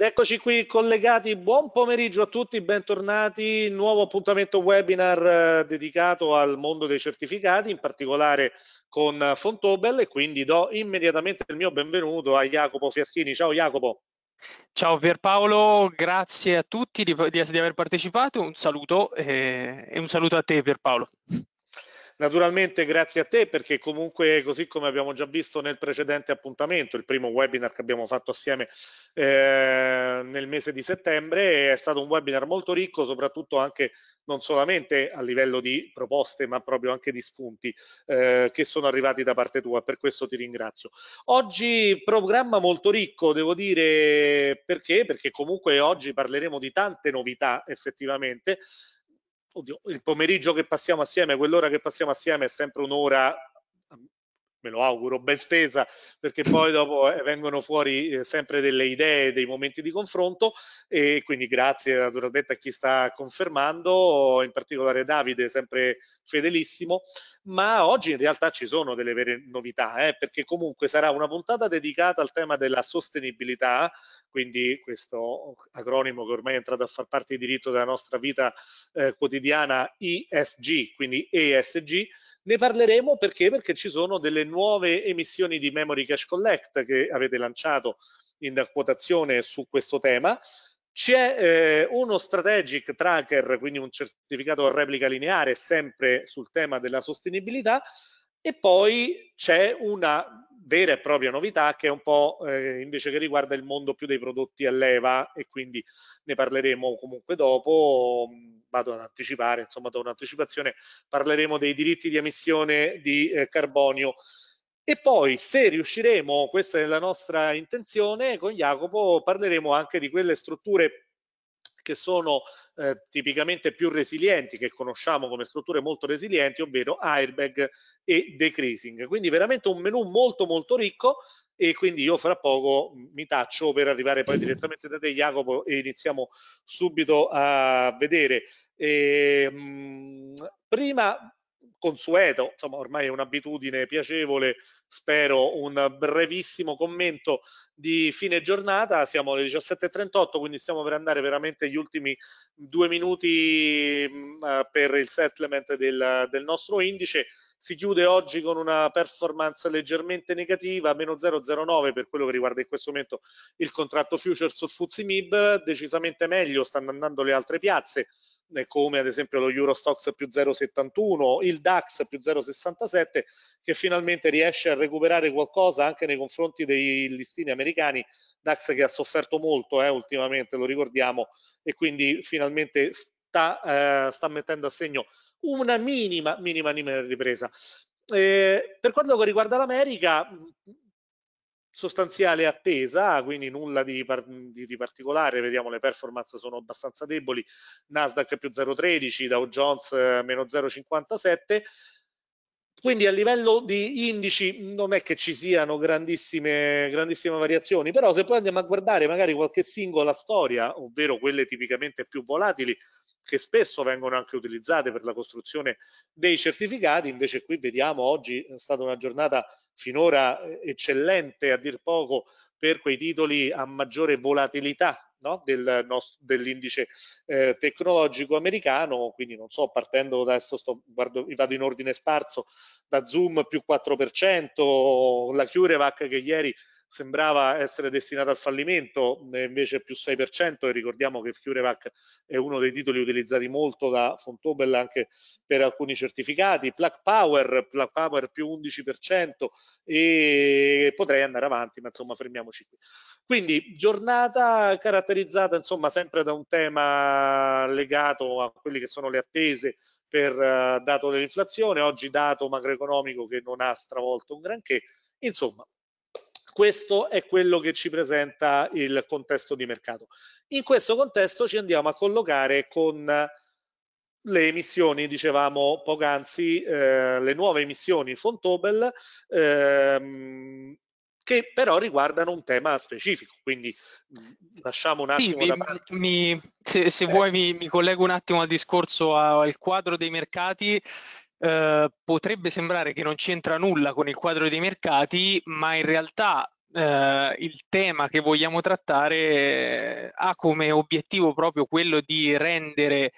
Ed eccoci qui collegati, buon pomeriggio a tutti, bentornati, nuovo appuntamento webinar eh, dedicato al mondo dei certificati, in particolare con Fontobel e quindi do immediatamente il mio benvenuto a Jacopo Fiaschini. Ciao Jacopo. Ciao Pierpaolo, grazie a tutti di, di, di aver partecipato, un saluto eh, e un saluto a te Pierpaolo. Naturalmente grazie a te perché comunque così come abbiamo già visto nel precedente appuntamento, il primo webinar che abbiamo fatto assieme eh, nel mese di settembre è stato un webinar molto ricco soprattutto anche non solamente a livello di proposte ma proprio anche di spunti eh, che sono arrivati da parte tua, per questo ti ringrazio. Oggi programma molto ricco devo dire perché, perché comunque oggi parleremo di tante novità effettivamente oddio, il pomeriggio che passiamo assieme, quell'ora che passiamo assieme è sempre un'ora me lo auguro, ben spesa, perché poi dopo eh, vengono fuori eh, sempre delle idee, dei momenti di confronto e quindi grazie naturalmente a chi sta confermando, in particolare Davide, sempre fedelissimo, ma oggi in realtà ci sono delle vere novità, eh, perché comunque sarà una puntata dedicata al tema della sostenibilità, quindi questo acronimo che ormai è entrato a far parte di diritto della nostra vita eh, quotidiana, ESG, quindi ESG, ne parleremo perché? Perché ci sono delle nuove emissioni di Memory Cash Collect che avete lanciato in quotazione su questo tema. C'è eh, uno strategic tracker, quindi un certificato a replica lineare sempre sul tema della sostenibilità e poi c'è una vera e propria novità che è un po' eh, invece che riguarda il mondo più dei prodotti a leva e quindi ne parleremo comunque dopo, mm, vado ad anticipare, insomma da un'anticipazione, parleremo dei diritti di emissione di eh, carbonio e poi se riusciremo, questa è la nostra intenzione, con Jacopo parleremo anche di quelle strutture che sono eh, tipicamente più resilienti, che conosciamo come strutture molto resilienti, ovvero airbag e decreasing. Quindi veramente un menu molto molto ricco e quindi io fra poco mi taccio per arrivare poi direttamente da te Jacopo e iniziamo subito a vedere. E, ehm, mh, prima consueto, insomma ormai è un'abitudine piacevole, spero un brevissimo commento di fine giornata, siamo alle 17.38 quindi stiamo per andare veramente agli ultimi due minuti mh, mm, eh, per il settlement del, del nostro indice, si chiude oggi con una performance leggermente negativa, meno 0,09 per quello che riguarda in questo momento il contratto future sul Fuzzi MIB, decisamente meglio stanno andando le altre piazze, eh, come ad esempio lo Eurostox più 0,71, il DAX più 0,67, che finalmente riesce a recuperare qualcosa anche nei confronti dei listini americani, DAX che ha sofferto molto eh, ultimamente, lo ricordiamo, e quindi finalmente sta, eh, sta mettendo a segno una minima, minima, minima ripresa. Eh, per quanto riguarda l'America, mm, sostanziale attesa, quindi nulla di, di, di, particolare, vediamo le performance sono abbastanza deboli, Nasdaq più 0,13, Dow Jones eh, meno 0,57, quindi a livello di indici mm, non è che ci siano grandissime, grandissime variazioni, però se poi andiamo a guardare magari qualche singola storia, ovvero quelle tipicamente più volatili, che spesso vengono anche utilizzate per la costruzione dei certificati, invece qui vediamo oggi è stata una giornata finora eh, eccellente a dir poco per quei titoli a maggiore volatilità no? Del dell'indice eh, tecnologico americano, quindi non so, partendo adesso sto, guardo, vado in ordine sparso, da Zoom più 4%, la CureVac che ieri sembrava essere destinata al fallimento, invece più 6% e ricordiamo che Furevac è uno dei titoli utilizzati molto da Fontobel anche per alcuni certificati, Plug Power, Plug Power più 11% e potrei andare avanti, ma insomma fermiamoci qui. Quindi giornata caratterizzata insomma sempre da un tema legato a quelle che sono le attese per eh, dato dell'inflazione, oggi dato macroeconomico che non ha stravolto un granché, insomma questo è quello che ci presenta il contesto di mercato. In questo contesto ci andiamo a collocare con eh, le emissioni, dicevamo poc'anzi, eh, le nuove emissioni Fontobel, ehm, che però riguardano un tema specifico, quindi mm, lasciamo un attimo sì, da parte. Mi, se, se eh. vuoi mi, mi, collego un attimo al discorso, al quadro dei mercati eh, potrebbe sembrare che non c'entra nulla con il quadro dei mercati, ma in realtà eh, il tema che vogliamo trattare eh, ha come obiettivo proprio quello di rendere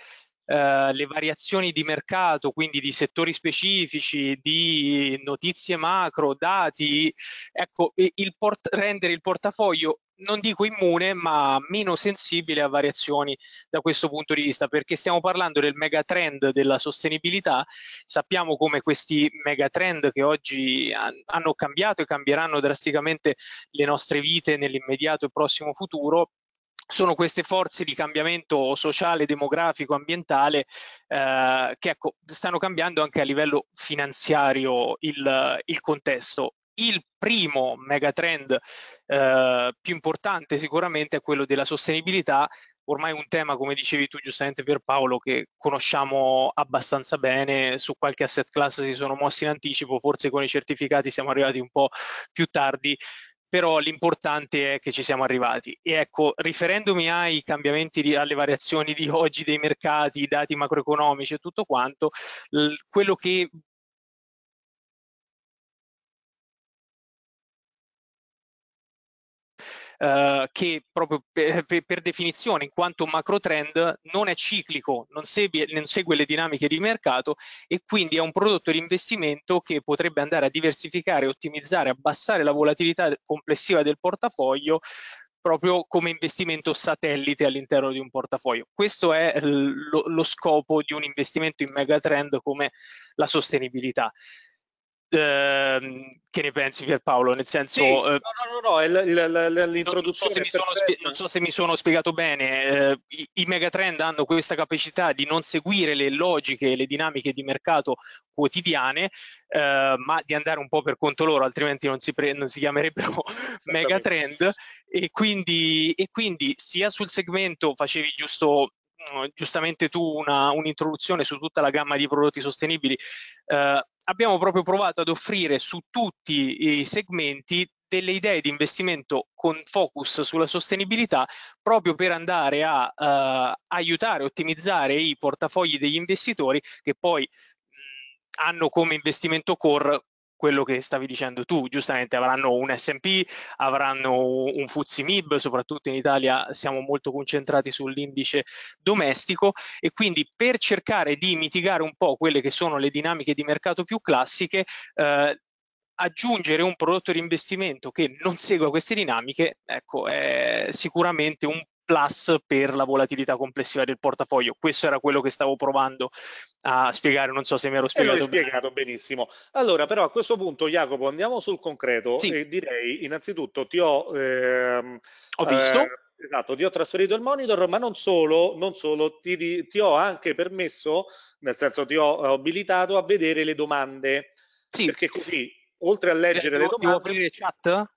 eh, le variazioni di mercato, quindi di settori specifici, di notizie macro, dati, ecco, il rendere il portafoglio non dico immune, ma meno sensibile a variazioni da questo punto di vista, perché stiamo parlando del megatrend della sostenibilità, sappiamo come questi megatrend che oggi hanno cambiato e cambieranno drasticamente le nostre vite nell'immediato e prossimo futuro, sono queste forze di cambiamento sociale, demografico, ambientale eh, che ecco, stanno cambiando anche a livello finanziario il, il contesto il primo megatrend eh, più importante sicuramente è quello della sostenibilità, ormai un tema, come dicevi tu giustamente Pierpaolo, che conosciamo abbastanza bene, su qualche asset class si sono mossi in anticipo, forse con i certificati siamo arrivati un po' più tardi, però l'importante è che ci siamo arrivati. E ecco, riferendomi ai cambiamenti, alle variazioni di oggi dei mercati, i dati macroeconomici e tutto quanto, quello che Eh, che proprio per, per, definizione, in quanto macro trend, non è ciclico, non segue, non segue le dinamiche di mercato e quindi è un prodotto di investimento che potrebbe andare a diversificare, ottimizzare, abbassare la volatilità complessiva del portafoglio proprio come investimento satellite all'interno di un portafoglio. Questo è lo, lo scopo di un investimento in megatrend come la sostenibilità. Ehm, che ne pensi Pierpaolo? Nel senso, sì, eh, no, no, no, no l'introduzione. Non, so non, so se mi sono spiegato bene. Eh, i, I megatrend hanno questa capacità di non seguire le logiche e le dinamiche di mercato quotidiane, eh, ma di andare un po' per conto loro, altrimenti non si, pre- non si chiamerebbero megatrend. E quindi, e quindi sia sul segmento facevi giusto mm, giustamente tu una, un'introduzione su tutta la gamma di prodotti sostenibili, eh, abbiamo proprio provato ad offrire su tutti i segmenti delle idee di investimento con focus sulla sostenibilità proprio per andare a eh, aiutare, ottimizzare i portafogli degli investitori che poi hanno come investimento core quello che stavi dicendo tu, giustamente avranno un SP, avranno un FUZI MIB, soprattutto in Italia siamo molto concentrati sull'indice domestico e quindi per cercare di mitigare un po' quelle che sono le dinamiche di mercato più classiche, eh, aggiungere un prodotto di investimento che non segua queste dinamiche, ecco, è sicuramente un plus per la volatilità complessiva del portafoglio. Questo era quello che stavo provando a spiegare, non so se mi ero spiegato. L'hai spiegato benissimo. Allora, però a questo punto, Jacopo, andiamo sul concreto sì. e direi innanzitutto ti ho... Ehm, ho visto. Eh, Esatto, ti ho trasferito il monitor, ma non solo, non solo ti, ti, ho anche permesso, nel senso ti ho eh, abilitato a vedere le domande. Sì. Perché così, oltre a leggere eh, le domande... Devo aprire chat?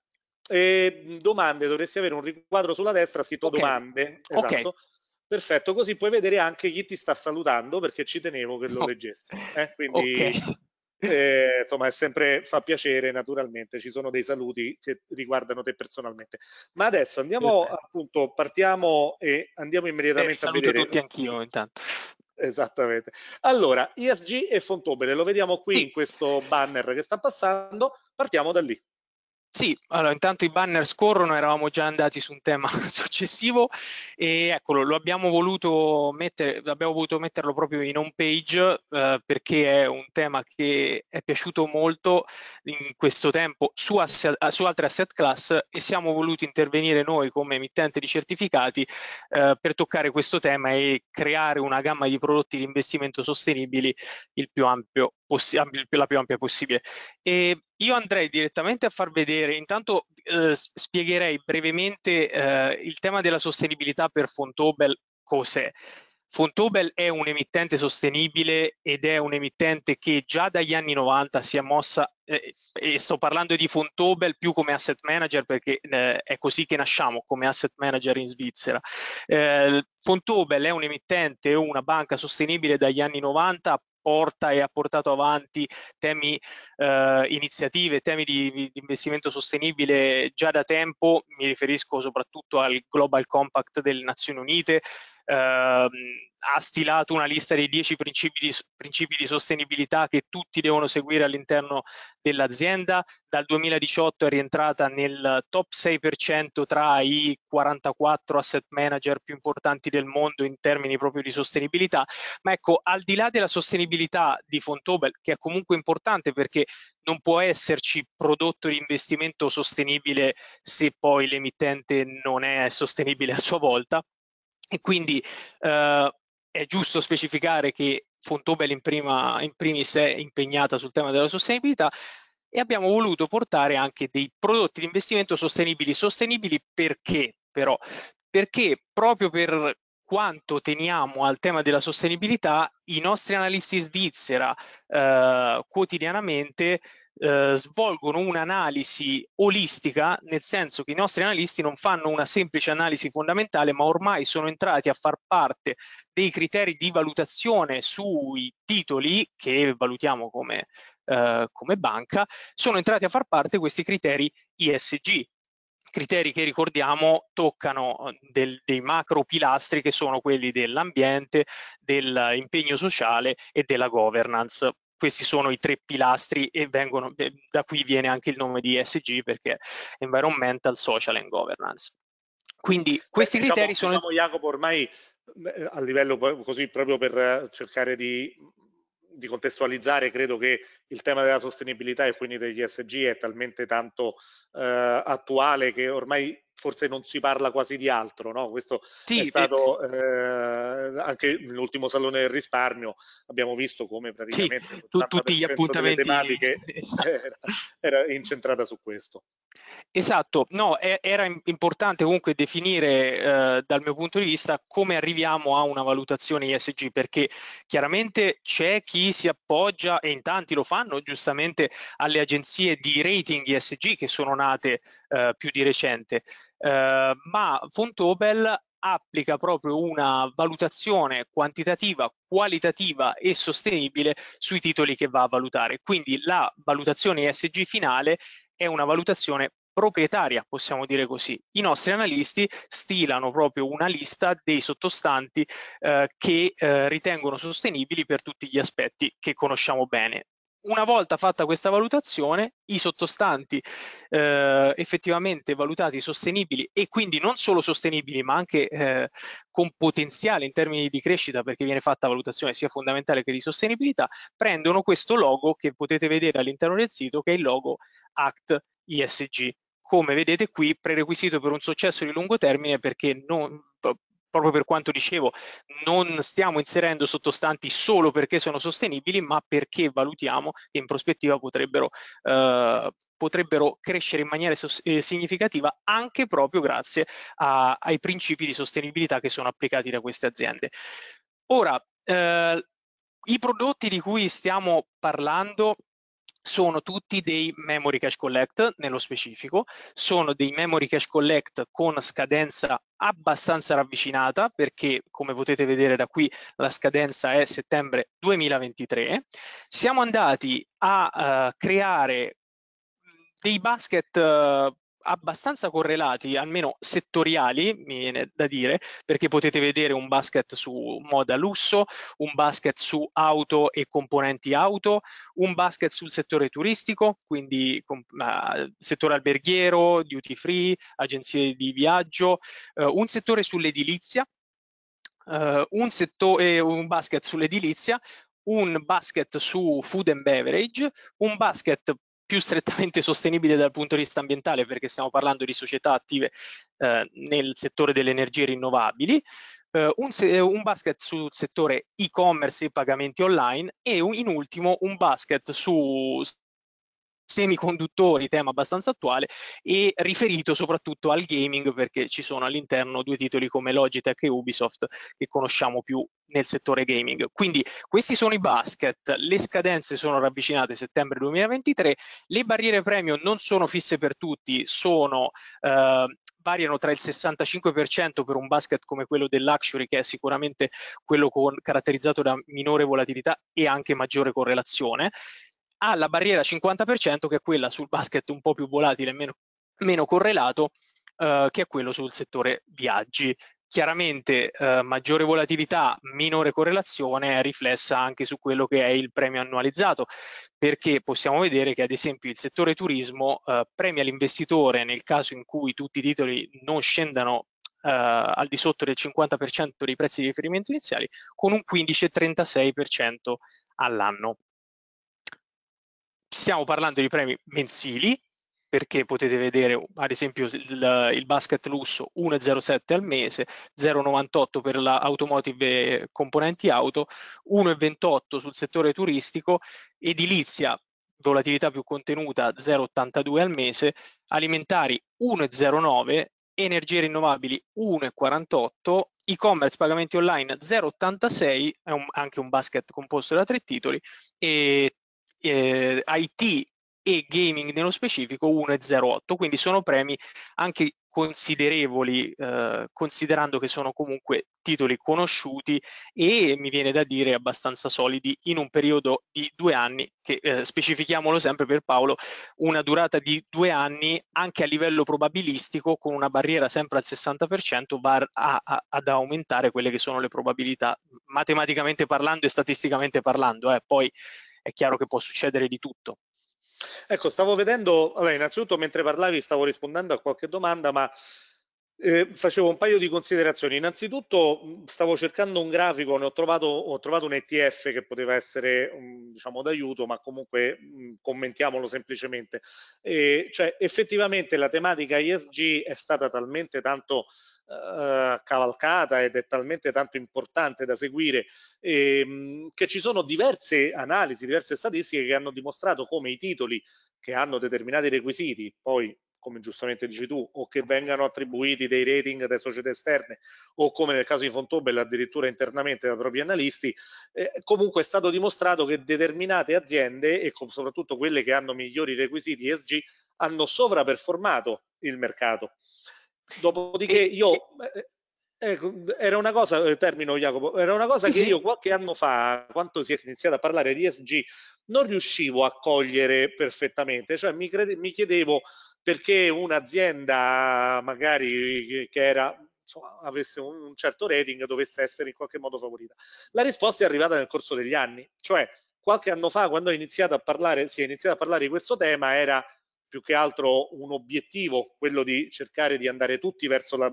E domande, dovresti avere un riquadro sulla destra scritto okay. domande. Esatto. Okay. Perfetto, così puoi vedere anche chi ti sta salutando perché ci tenevo che lo oh, leggesse. Eh? Quindi okay. eh, insomma è sempre fa piacere naturalmente, ci sono dei saluti che riguardano te personalmente. Ma adesso andiamo Perfetto. appunto, partiamo e andiamo immediatamente eh, a vedere. Saluto tutti anch'io intanto. Esattamente. Allora, ISG e Fontobele, lo vediamo qui sì. in questo banner che sta passando, partiamo da lì. Sì, allora intanto i banner scorrono, eravamo già andati su un tema successivo e eccolo, lo abbiamo voluto, mettere, abbiamo voluto metterlo proprio in home page eh, perché è un tema che è piaciuto molto in questo tempo su, asset, ah, su altre asset class e siamo voluti intervenire noi come emittente di certificati eh, per toccare questo tema e creare una gamma di prodotti di investimento sostenibili il più ampio possi- la più ampia possibile. E io andrei direttamente a far vedere, intanto eh, spiegherei brevemente eh, il tema della sostenibilità per Fontobel cos'è. Fontobel è un emittente sostenibile ed è un emittente che già dagli anni 90 si è mossa, eh, e sto parlando di Fontobel più come asset manager perché eh, è così che nasciamo come asset manager in Svizzera. Eh, Fontobel è un emittente, una banca sostenibile dagli anni 90 porta e ha portato avanti temi, eh, iniziative, temi di, di, investimento sostenibile già da tempo, mi riferisco soprattutto al Global Compact delle Nazioni Unite, ehm, ha stilato una lista dei 10 principi di, principi di sostenibilità che tutti devono seguire all'interno dell'azienda. Dal 2018 è rientrata nel top 6% tra i 44 asset manager più importanti del mondo in termini proprio di sostenibilità. Ma ecco, al di là della sostenibilità di Fontobel, che è comunque importante perché non può esserci prodotto di investimento sostenibile se poi l'emittente non è sostenibile a sua volta. E quindi eh, è giusto specificare che Fontobel in, prima, in primis è impegnata sul tema della sostenibilità e abbiamo voluto portare anche dei prodotti di investimento sostenibili. Sostenibili perché però? Perché proprio per quanto teniamo al tema della sostenibilità, i nostri analisti svizzera eh, quotidianamente eh, svolgono un'analisi olistica, nel senso che i nostri analisti non fanno una semplice analisi fondamentale, ma ormai sono entrati a far parte dei criteri di valutazione sui titoli che valutiamo come, eh, come banca, sono entrati a far parte questi criteri ISG, criteri che ricordiamo toccano eh, del, dei macro pilastri che sono quelli dell'ambiente, dell'impegno sociale e della governance questi sono i tre pilastri e vengono, da qui viene anche il nome di ESG perché Environmental, Social and Governance. Quindi questi Beh, diciamo criteri diciamo, sono... Diciamo, Jacopo, ormai eh, a livello così proprio per eh, cercare di, di, contestualizzare, credo che il tema della sostenibilità e quindi degli ESG è talmente tanto eh, attuale che ormai forse non si parla quasi di altro, no? Questo sì, è stato eh, anche l'ultimo salone del risparmio, abbiamo visto come praticamente sì, tu, tutti gli appuntamenti tematiche esatto. era, era, incentrata su questo. Esatto, no, è, era importante comunque definire eh, dal mio punto di vista come arriviamo a una valutazione ISG, perché chiaramente c'è chi si appoggia e in tanti lo fanno giustamente alle agenzie di rating ISG che sono nate eh, più di recente eh, ma Fontobel applica proprio una valutazione quantitativa, qualitativa e sostenibile sui titoli che va a valutare. Quindi la valutazione ESG finale è una valutazione proprietaria, possiamo dire così. I nostri analisti stilano proprio una lista dei sottostanti eh, che eh, ritengono sostenibili per tutti gli aspetti che conosciamo bene una volta fatta questa valutazione, i sottostanti eh, effettivamente valutati sostenibili e quindi non solo sostenibili ma anche eh, con potenziale in termini di crescita perché viene fatta valutazione sia fondamentale che di sostenibilità, prendono questo logo che potete vedere all'interno del sito che è il logo ACT ISG. Come vedete qui, prerequisito per un successo di lungo termine perché non, proprio per quanto dicevo, non stiamo inserendo sottostanti solo perché sono sostenibili, ma perché valutiamo che in prospettiva potrebbero, eh, potrebbero crescere in maniera eh, significativa anche proprio grazie a, ai principi di sostenibilità che sono applicati da queste aziende. Ora, eh, i prodotti di cui stiamo parlando sono tutti dei memory cache collect nello specifico, sono dei memory cache collect con scadenza abbastanza ravvicinata perché come potete vedere da qui la scadenza è settembre 2023. Siamo andati a uh, creare dei basket uh, abbastanza correlati, almeno settoriali, mi viene da dire, perché potete vedere un basket su moda lusso, un basket su auto e componenti auto, un basket sul settore turistico, quindi uh, settore alberghiero, duty free, agenzie di viaggio, uh, un settore sull'edilizia, uh, un, settore, eh, un basket sull'edilizia, un basket su food and beverage, un basket più strettamente sostenibile dal punto di vista ambientale, perché stiamo parlando di società attive eh, nel settore delle energie rinnovabili, eh, un, se- eh, un, basket sul settore e-commerce e pagamenti online e un, in ultimo un basket su semiconduttori, tema abbastanza attuale, e riferito soprattutto al gaming perché ci sono all'interno due titoli come Logitech e Ubisoft che conosciamo più nel settore gaming. Quindi questi sono i basket, le scadenze sono ravvicinate a settembre 2023, le barriere premium non sono fisse per tutti, sono eh, variano tra il 65% per un basket come quello del luxury, che è sicuramente quello con, caratterizzato da minore volatilità e anche maggiore correlazione, ha la barriera 50% che è quella sul basket un po' più volatile, meno, meno correlato, eh, che è quello sul settore viaggi. Chiaramente eh, maggiore volatilità, minore correlazione è riflessa anche su quello che è il premio annualizzato, perché possiamo vedere che ad esempio il settore turismo eh, premia l'investitore nel caso in cui tutti i titoli non scendano Uh, al di sotto del 50% dei prezzi di riferimento iniziali, con un 15-36% all'anno stiamo parlando di premi mensili, perché potete vedere ad esempio il, il basket lusso 1,07 al mese, 0,98 per l'automotive componenti auto, 1,28 sul settore turistico, edilizia volatilità più contenuta 0,82 al mese, alimentari 1,09, energie rinnovabili 1,48, e-commerce pagamenti online 0,86, è un, anche un basket composto da tre titoli, e eh, IT e gaming nello specifico 1,08, quindi sono premi anche considerevoli eh, considerando che sono comunque titoli conosciuti e mi viene da dire abbastanza solidi in un periodo di due anni che eh, specifichiamolo sempre per Paolo una durata di due anni anche a livello probabilistico con una barriera sempre al 60% va a, a, ad aumentare quelle che sono le probabilità matematicamente parlando e statisticamente parlando eh. poi è chiaro che può succedere di tutto. Ecco, stavo vedendo, allora, innanzitutto mentre parlavi stavo rispondendo a qualche domanda, ma eh, facevo un paio di considerazioni. Innanzitutto stavo cercando un grafico, ne ho trovato, ho trovato un ETF che poteva essere diciamo d'aiuto, ma comunque commentiamolo semplicemente. E, cioè, effettivamente la tematica ISG è stata talmente tanto eh, cavalcata ed è talmente tanto importante da seguire ehm, che ci sono diverse analisi, diverse statistiche che hanno dimostrato come i titoli che hanno determinati requisiti, poi come giustamente dici tu, o che vengano attribuiti dei rating da società esterne o come nel caso di Fontobel addirittura internamente dai propri analisti, eh, comunque è stato dimostrato che determinate aziende e soprattutto quelle che hanno migliori requisiti ESG hanno sovraperformato il mercato. Dopodiché io eh, ecco, era una cosa, eh, termino Jacopo, era una cosa che io qualche anno fa, quando si è iniziato a parlare di ESG, non riuscivo a cogliere perfettamente, cioè mi, crede, mi chiedevo perché un'azienda magari che era insomma, avesse un certo rating dovesse essere in qualche modo favorita. La risposta è arrivata nel corso degli anni, cioè qualche anno fa quando iniziato parlare, si è iniziato a parlare di questo tema era più che altro un obiettivo, quello di cercare di andare tutti verso la,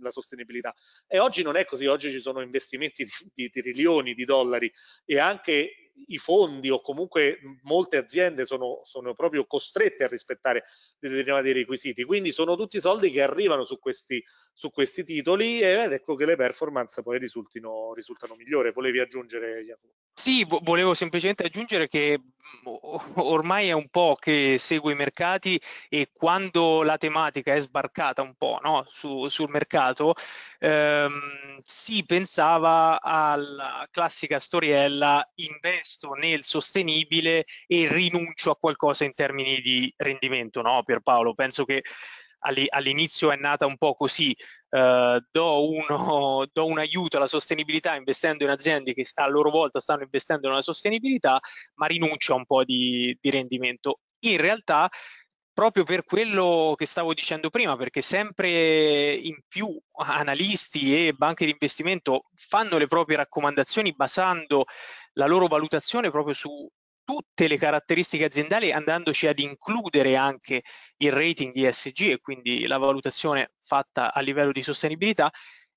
la sostenibilità. E oggi non è così, oggi ci sono investimenti di, di trilioni di dollari e anche i fondi o comunque molte aziende sono, sono proprio costrette a rispettare determinati requisiti. Quindi sono tutti soldi che arrivano su questi, su questi titoli ed ecco che le performance poi risultino, risultano migliori. Volevi aggiungere, Jacopo? Sì, volevo semplicemente aggiungere che ormai è un po' che seguo i mercati e quando la tematica è sbarcata un po' no? Su, sul mercato ehm, si pensava alla classica storiella invest investo nel sostenibile e rinuncio a qualcosa in termini di rendimento, no Pierpaolo? Penso che all'inizio è nata un po' così, eh, do, uno, do, un aiuto alla sostenibilità investendo in aziende che a loro volta stanno investendo nella sostenibilità, ma rinuncio a un po' di, di rendimento. In realtà proprio per quello che stavo dicendo prima, perché sempre in più analisti e banche di investimento fanno le proprie raccomandazioni basando la loro valutazione proprio su tutte le caratteristiche aziendali andandoci ad includere anche il rating di SG e quindi la valutazione fatta a livello di sostenibilità,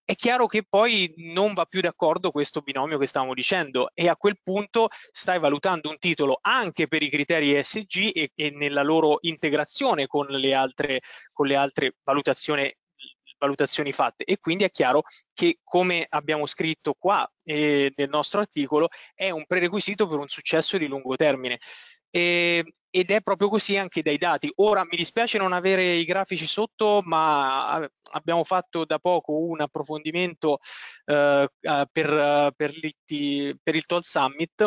è chiaro che poi non va più d'accordo questo binomio che stavamo dicendo e a quel punto stai valutando un titolo anche per i criteri ESG e, e nella loro integrazione con le altre, con le altre valutazioni valutazioni fatte e quindi è chiaro che come abbiamo scritto qua eh, nel nostro articolo è un prerequisito per un successo di lungo termine ed è proprio così anche dai dati. Ora mi dispiace non avere i grafici sotto, ma eh, abbiamo fatto da poco un approfondimento eh, per, per, per il Tall Summit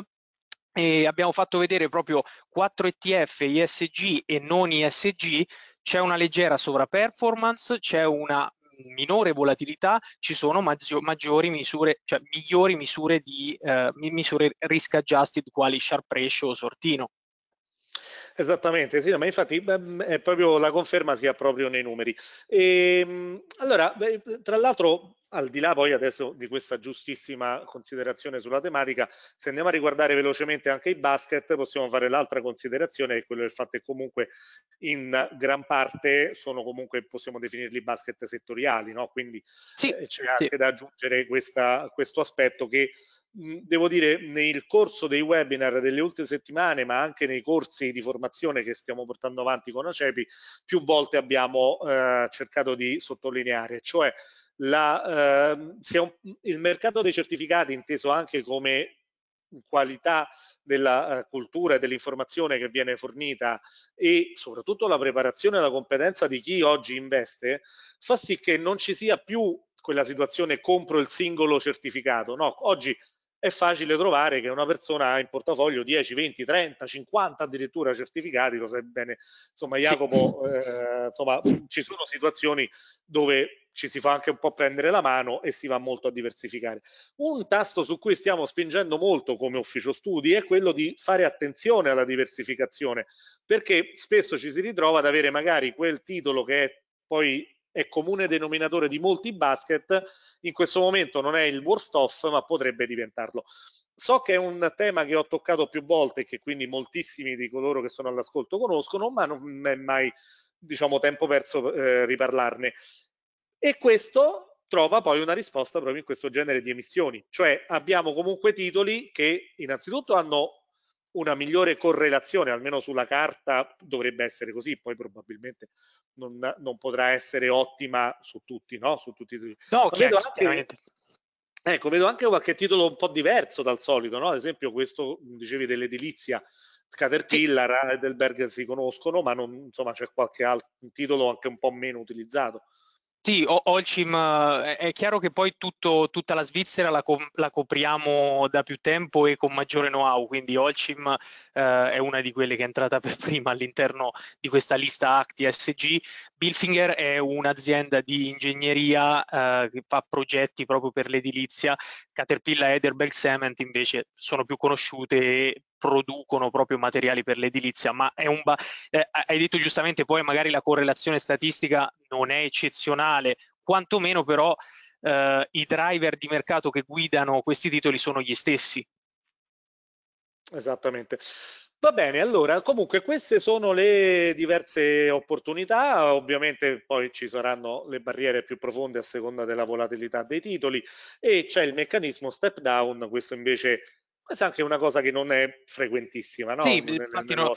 e abbiamo fatto vedere proprio 4 ETF ISG e non ISG c'è una leggera sovraperformance, c'è una minore volatilità ci sono maggiori misure, cioè migliori misure di eh, misure risk adjusted quali sharp ratio o sortino. Esattamente, sì, ma infatti beh, mm, proprio la conferma sia proprio nei numeri. E, ehm, allora, beh, tra l'altro al di là poi adesso di questa giustissima considerazione sulla tematica, se andiamo a riguardare velocemente anche i basket, possiamo fare l'altra considerazione, che è quella del fatto che comunque in gran parte sono comunque, possiamo definirli basket settoriali, no? quindi sì, eh, c'è anche da aggiungere questa, questo aspetto che devo dire nel corso dei webinar delle ultime settimane ma anche nei corsi di formazione che stiamo portando avanti con Acepi più volte abbiamo eh, cercato di sottolineare cioè la, eh, un, il mercato dei certificati inteso anche come qualità della eh, cultura e dell'informazione che viene fornita e soprattutto la preparazione e la competenza di chi oggi investe fa sì che non ci sia più quella situazione compro il singolo certificato no oggi è facile trovare che una persona ha in portafoglio 10, 20, 30, 50 addirittura certificati, lo sai bene, insomma Jacopo, sì. eh, insomma ci sono situazioni dove ci si fa anche un po' prendere la mano e si va molto a diversificare. Un tasto su cui stiamo spingendo molto come ufficio studi è quello di fare attenzione alla diversificazione, perché spesso ci si ritrova ad avere magari quel titolo che è poi è comune denominatore di molti basket, in questo momento non è il worst off, ma potrebbe diventarlo. So che è un tema che ho toccato più volte e che quindi moltissimi di coloro che sono all'ascolto conoscono, ma non è mai diciamo, tempo perso eh, riparlarne. E questo trova poi una risposta proprio in questo genere di emissioni, cioè abbiamo comunque titoli che innanzitutto hanno una migliore correlazione, almeno sulla carta dovrebbe essere così, poi probabilmente non, non potrà essere ottima su tutti, no? Su tutti. No, certo, chiaro, Ecco, vedo anche qualche titolo un po' diverso dal solito, no? Ad esempio questo, dicevi, dell'edilizia, Caterpillar, e Heidelberg si conoscono, ma non, insomma c'è qualche altro titolo anche un po' meno utilizzato. Sì, Olcim, eh, è chiaro che poi tutto, tutta la Svizzera la, co- la, copriamo da più tempo e con maggiore know-how, quindi Olcim eh, è una di quelle che è entrata per prima all'interno di questa lista ACTI SG. Bilfinger è un'azienda di ingegneria eh, che fa progetti proprio per l'edilizia, Caterpillar e Ederberg Cement invece sono più conosciute e producono proprio materiali per l'edilizia, ma è un ba- eh, hai detto giustamente poi magari la correlazione statistica non è eccezionale, quantomeno però eh, i driver di mercato che guidano questi titoli sono gli stessi. Esattamente. Va bene, allora comunque queste sono le diverse opportunità, ovviamente poi ci saranno le barriere più profonde a seconda della volatilità dei titoli e c'è il meccanismo step down, questo invece questa è anche una cosa che non è frequentissima, no? Sì, nelle, infatti nelle non,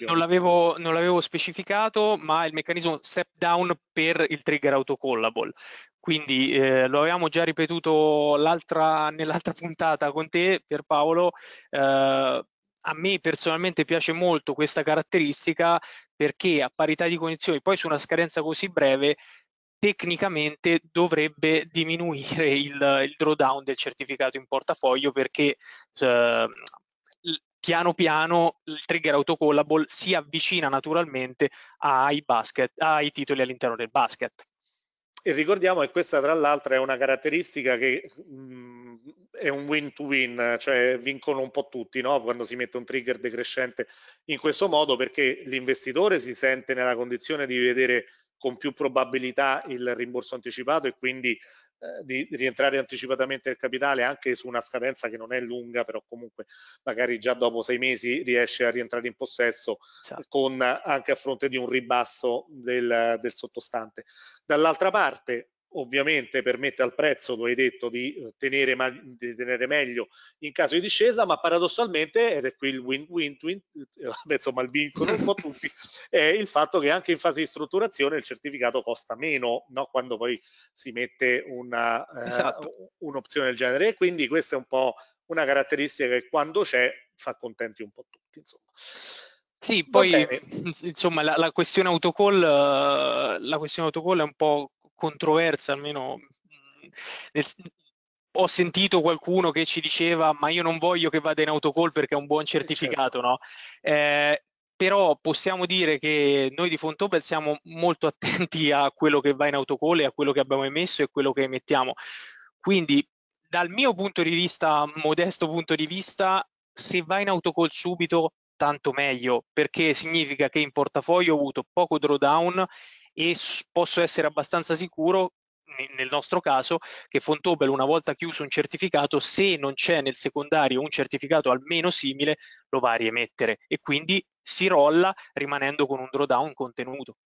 non, l'avevo, non, l'avevo, specificato, ma il meccanismo step down per il trigger autocollable. Quindi eh, lo avevamo già ripetuto l'altra, nell'altra puntata con te, Pierpaolo. Eh, a me personalmente piace molto questa caratteristica perché a parità di condizioni, poi su una scadenza così breve, tecnicamente dovrebbe diminuire il, il drawdown del certificato in portafoglio perché eh, piano piano il trigger autocollable si avvicina naturalmente ai, basket, ai titoli all'interno del basket. E ricordiamo che questa tra l'altro è una caratteristica che mh, mm, è un win to win, cioè vincono un po' tutti no? quando si mette un trigger decrescente in questo modo perché l'investitore si sente nella condizione di vedere con più probabilità il rimborso anticipato e quindi eh, di rientrare anticipatamente il capitale anche su una scadenza che non è lunga, però comunque magari già dopo sei mesi riesce a rientrare in possesso certo. con, anche a fronte di un ribasso del, del sottostante. Dall'altra parte ovviamente permette al prezzo, lo hai detto, di eh, tenere, di tenere, meglio in caso di discesa, ma paradossalmente, ed è qui il win-win, eh, insomma il vincolo un po' tutti, è il fatto che anche in fase di strutturazione il certificato costa meno no? quando poi si mette una, eh, esatto. eh, un'opzione del genere. E quindi questa è un po' una caratteristica che quando c'è fa contenti un po' tutti. Insomma. Sì, poi insomma la, la, questione autocall, la questione autocall è un po' controversa, almeno nel, ho sentito qualcuno che ci diceva ma io non voglio che vada in autocall perché è un buon eh, certo. certificato, certo. no? Eh, però possiamo dire che noi di Fontobel siamo molto attenti a quello che va in autocall e a quello che abbiamo emesso e quello che emettiamo. Quindi dal mio punto di vista, modesto punto di vista, se va in autocall subito tanto meglio perché significa che in portafoglio ho avuto poco drawdown e posso essere abbastanza sicuro nel nostro caso che Fontobel una volta chiuso un certificato se non c'è nel secondario un certificato almeno simile lo va a riemettere e quindi si rolla rimanendo con un drawdown contenuto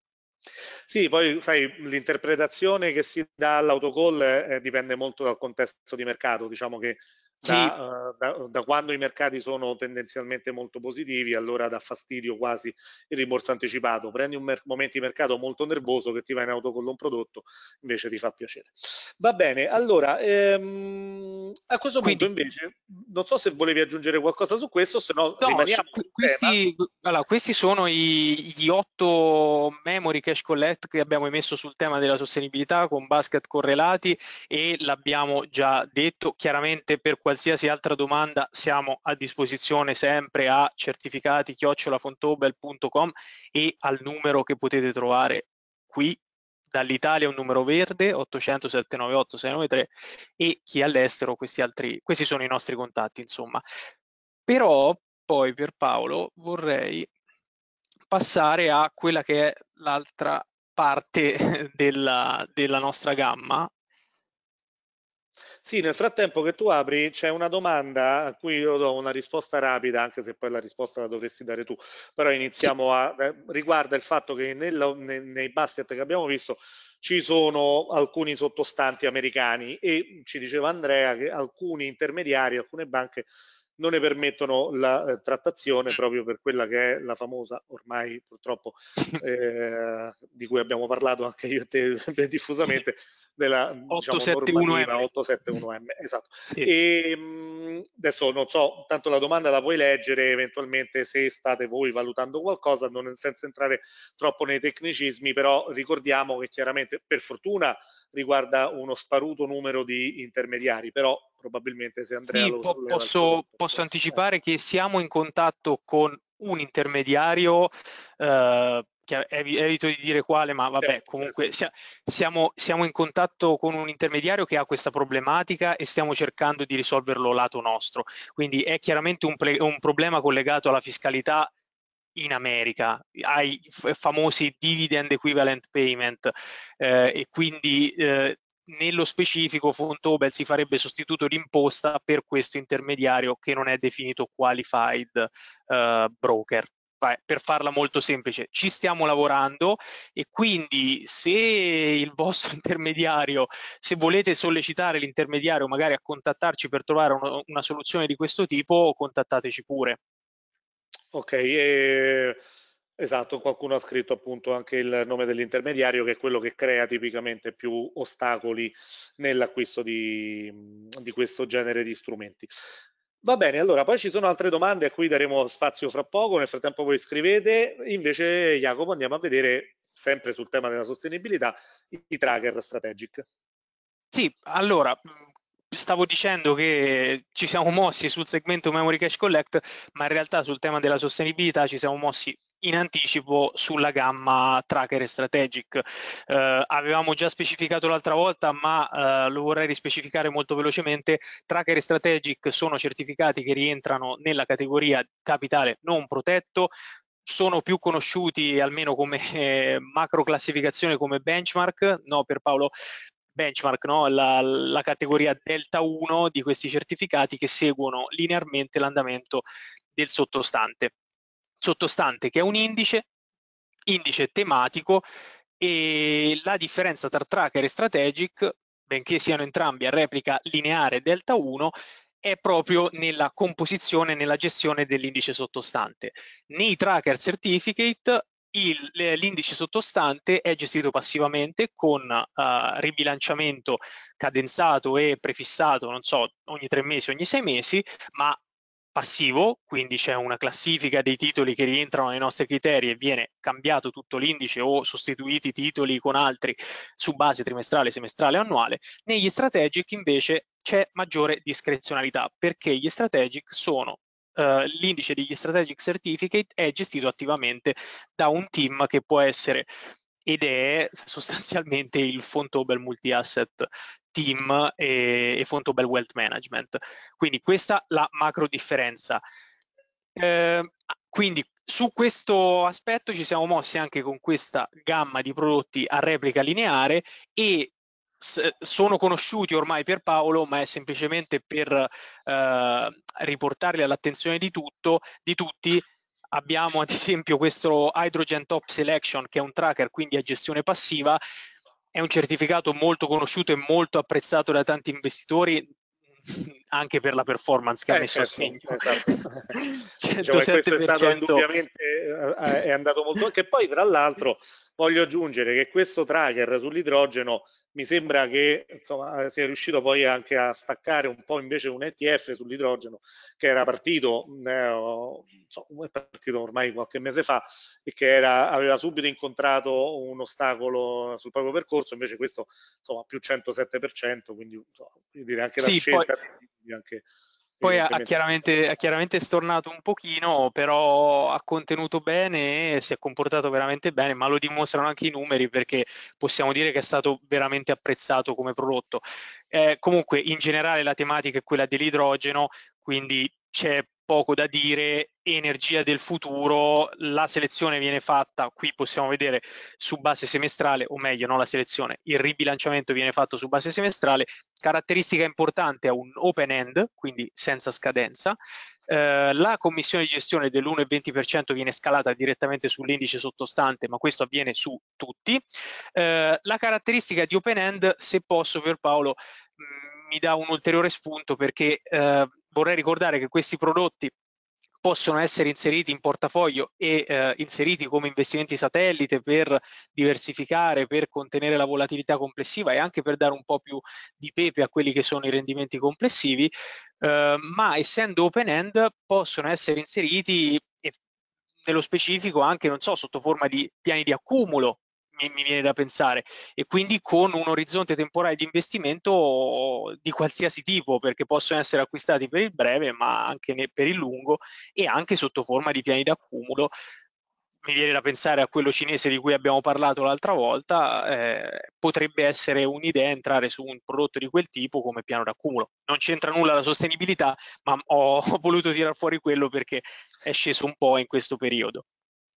sì, poi sai, l'interpretazione che si dà all'autocall eh, dipende molto dal contesto di mercato. Diciamo che da, uh, da, da, quando i mercati sono tendenzialmente molto positivi, allora dà fastidio quasi il rimborso anticipato. Prendi un mer- momento di mercato molto nervoso che ti va in autocollo un prodotto, invece ti fa piacere. Va bene, allora ehm, a questo Quindi, punto invece non so se volevi aggiungere qualcosa su questo, se no... no via, questi, allora, questi, sono i, gli otto memory cash collect che abbiamo emesso sul tema della sostenibilità con basket correlati e l'abbiamo già detto chiaramente per questo qualsiasi altra domanda siamo a disposizione sempre a certificati chiocciolafontobel.com e al numero che potete trovare qui dall'Italia un numero verde 800 798 693 e chi è all'estero questi altri questi sono i nostri contatti insomma però poi per Paolo vorrei passare a quella che è l'altra parte della, della nostra gamma sì, nel frattempo che tu apri c'è una domanda a cui io do una risposta rapida, anche se poi la risposta la dovresti dare tu, però iniziamo a... Eh, riguarda il fatto che nella, ne, nei basket che abbiamo visto ci sono alcuni sottostanti americani e ci diceva Andrea che alcuni intermediari, alcune banche non ne permettono la eh, trattazione mm. proprio per quella che è la famosa, ormai purtroppo eh, di cui abbiamo parlato anche io e te diffusamente, della diciamo, 871M. Esatto. E, ehm, mh, adesso non so, tanto la domanda la puoi leggere eventualmente se state voi valutando qualcosa, non senza entrare troppo nei tecnicismi, però ricordiamo che chiaramente per fortuna riguarda uno sparuto numero di intermediari, però probabilmente se Andrea sì, lo po- posso, posso anticipare che siamo in contatto con un intermediario eh, che evito di dire quale, ma vabbè, certo, comunque certo. Siamo, siamo, in contatto con un intermediario che ha questa problematica e stiamo cercando di risolverlo lato nostro. Quindi è chiaramente un, pre- un problema collegato alla fiscalità in America, ai f- famosi dividend equivalent payment eh, e quindi eh, nello specifico Fontobel si farebbe sostituto d'imposta per questo intermediario che non è definito qualified eh, broker. per farla molto semplice, ci stiamo lavorando e quindi se il vostro intermediario, se volete sollecitare l'intermediario magari a contattarci per trovare uno, una soluzione di questo tipo, contattateci pure. Ok, eh, Esatto, qualcuno ha scritto appunto anche il nome dell'intermediario che è quello che crea tipicamente più ostacoli nell'acquisto di, di questo genere di strumenti. Va bene, allora poi ci sono altre domande a cui daremo spazio fra poco, nel frattempo voi scrivete, invece Jacopo andiamo a vedere sempre sul tema della sostenibilità i tracker strategic. Sì, allora stavo dicendo che ci siamo mossi sul segmento Memory Cache Collect, ma in realtà sul tema della sostenibilità ci siamo mossi in anticipo sulla gamma tracker e strategic. Eh, avevamo già specificato l'altra volta, ma eh, lo vorrei rispecificare molto velocemente. Tracker e strategic sono certificati che rientrano nella categoria capitale non protetto, sono più conosciuti almeno come eh, macro classificazione come benchmark, no per Paolo benchmark, no? la, la categoria delta 1 di questi certificati che seguono linearmente l'andamento del sottostante sottostante che è un indice, indice tematico e la differenza tra tracker e strategic, benché siano entrambi a replica lineare delta 1, è proprio nella composizione, nella gestione dell'indice sottostante. Nei tracker certificate l'indice sottostante è gestito passivamente con uh, ribilanciamento cadenzato e prefissato, non so, ogni tre mesi, ogni sei mesi, ma passivo, quindi c'è una classifica dei titoli che rientrano nei nostri criteri e viene cambiato tutto l'indice o sostituiti i titoli con altri su base trimestrale, semestrale annuale. Negli strategic invece c'è maggiore discrezionalità perché gli strategic sono Uh, l'indice degli strategic certificate è gestito attivamente da un team che può essere ed è sostanzialmente il Fontobel multi-asset team e, e Fontobel Wealth Management. Quindi questa è la macro differenza. Eh, quindi su questo aspetto ci siamo mossi anche con questa gamma di prodotti a replica lineare e sono conosciuti ormai per Paolo, ma è semplicemente per eh, riportarli all'attenzione di, tutto, di tutti. Abbiamo ad esempio questo Hydrogen Top Selection che è un tracker quindi a gestione passiva è un certificato molto conosciuto e molto apprezzato da tanti investitori anche per la performance che eh, ha messo certo, a esatto, segno esatto. cioè, è stato indubbiamente eh, è andato molto che poi tra l'altro Voglio aggiungere che questo tracker sull'idrogeno mi sembra che insomma, sia riuscito poi anche a staccare un po' invece un ETF sull'idrogeno che era partito, mm, eh, insomma, è partito ormai qualche mese fa e che era, aveva subito incontrato un ostacolo sul proprio percorso, invece questo insomma più 107%, quindi insomma, dire anche la sì, scelta. Poi... Anche poi ha chiaramente, ha chiaramente, stornato un pochino, però ha contenuto bene, e si è comportato veramente bene, ma lo dimostrano anche i numeri perché possiamo dire che è stato veramente apprezzato come prodotto. Eh, comunque in generale la tematica è quella dell'idrogeno, quindi c'è poco da dire, energia del futuro, la selezione viene fatta, qui possiamo vedere su base semestrale, o meglio non la selezione, il ribilanciamento viene fatto su base semestrale, caratteristica importante è un open end, quindi senza scadenza, eh, la commissione di gestione dell'1,20% viene scalata direttamente sull'indice sottostante, ma questo avviene su tutti. Eh, la caratteristica di open end, se posso per Paolo, mh, mm, mi dà un ulteriore spunto perché eh, Vorrei ricordare che questi prodotti possono essere inseriti in portafoglio e eh, inseriti come investimenti satellite per diversificare, per contenere la volatilità complessiva e anche per dare un po' più di pepe a quelli che sono i rendimenti complessivi, eh, ma essendo open-end possono essere inseriti e nello specifico anche, non so, sotto forma di piani di accumulo mi, mi viene da pensare, e quindi con un orizzonte temporale di investimento di qualsiasi tipo, perché possono essere acquistati per il breve, ma anche per il lungo e anche sotto forma di piani d'accumulo mi viene da pensare a quello cinese di cui abbiamo parlato l'altra volta, eh, potrebbe essere un'idea entrare su un prodotto di quel tipo come piano d'accumulo. Non c'entra nulla la sostenibilità, ma ho, ho voluto tirar fuori quello perché è sceso un po' in questo periodo.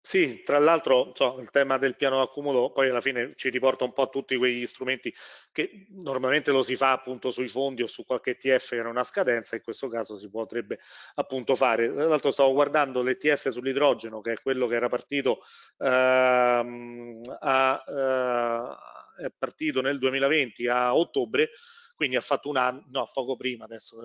Sì, tra l'altro so, il tema del piano d'accumulo poi alla fine ci riporta un po' a tutti quegli strumenti che normalmente lo si fa appunto sui fondi o su qualche ETF che era una scadenza, in questo caso si potrebbe appunto fare. Tra l'altro stavo guardando l'ETF sull'idrogeno che è quello che era partito, ehm, a, eh, partito nel 2020 a ottobre quindi ha fatto un anno, no poco prima adesso,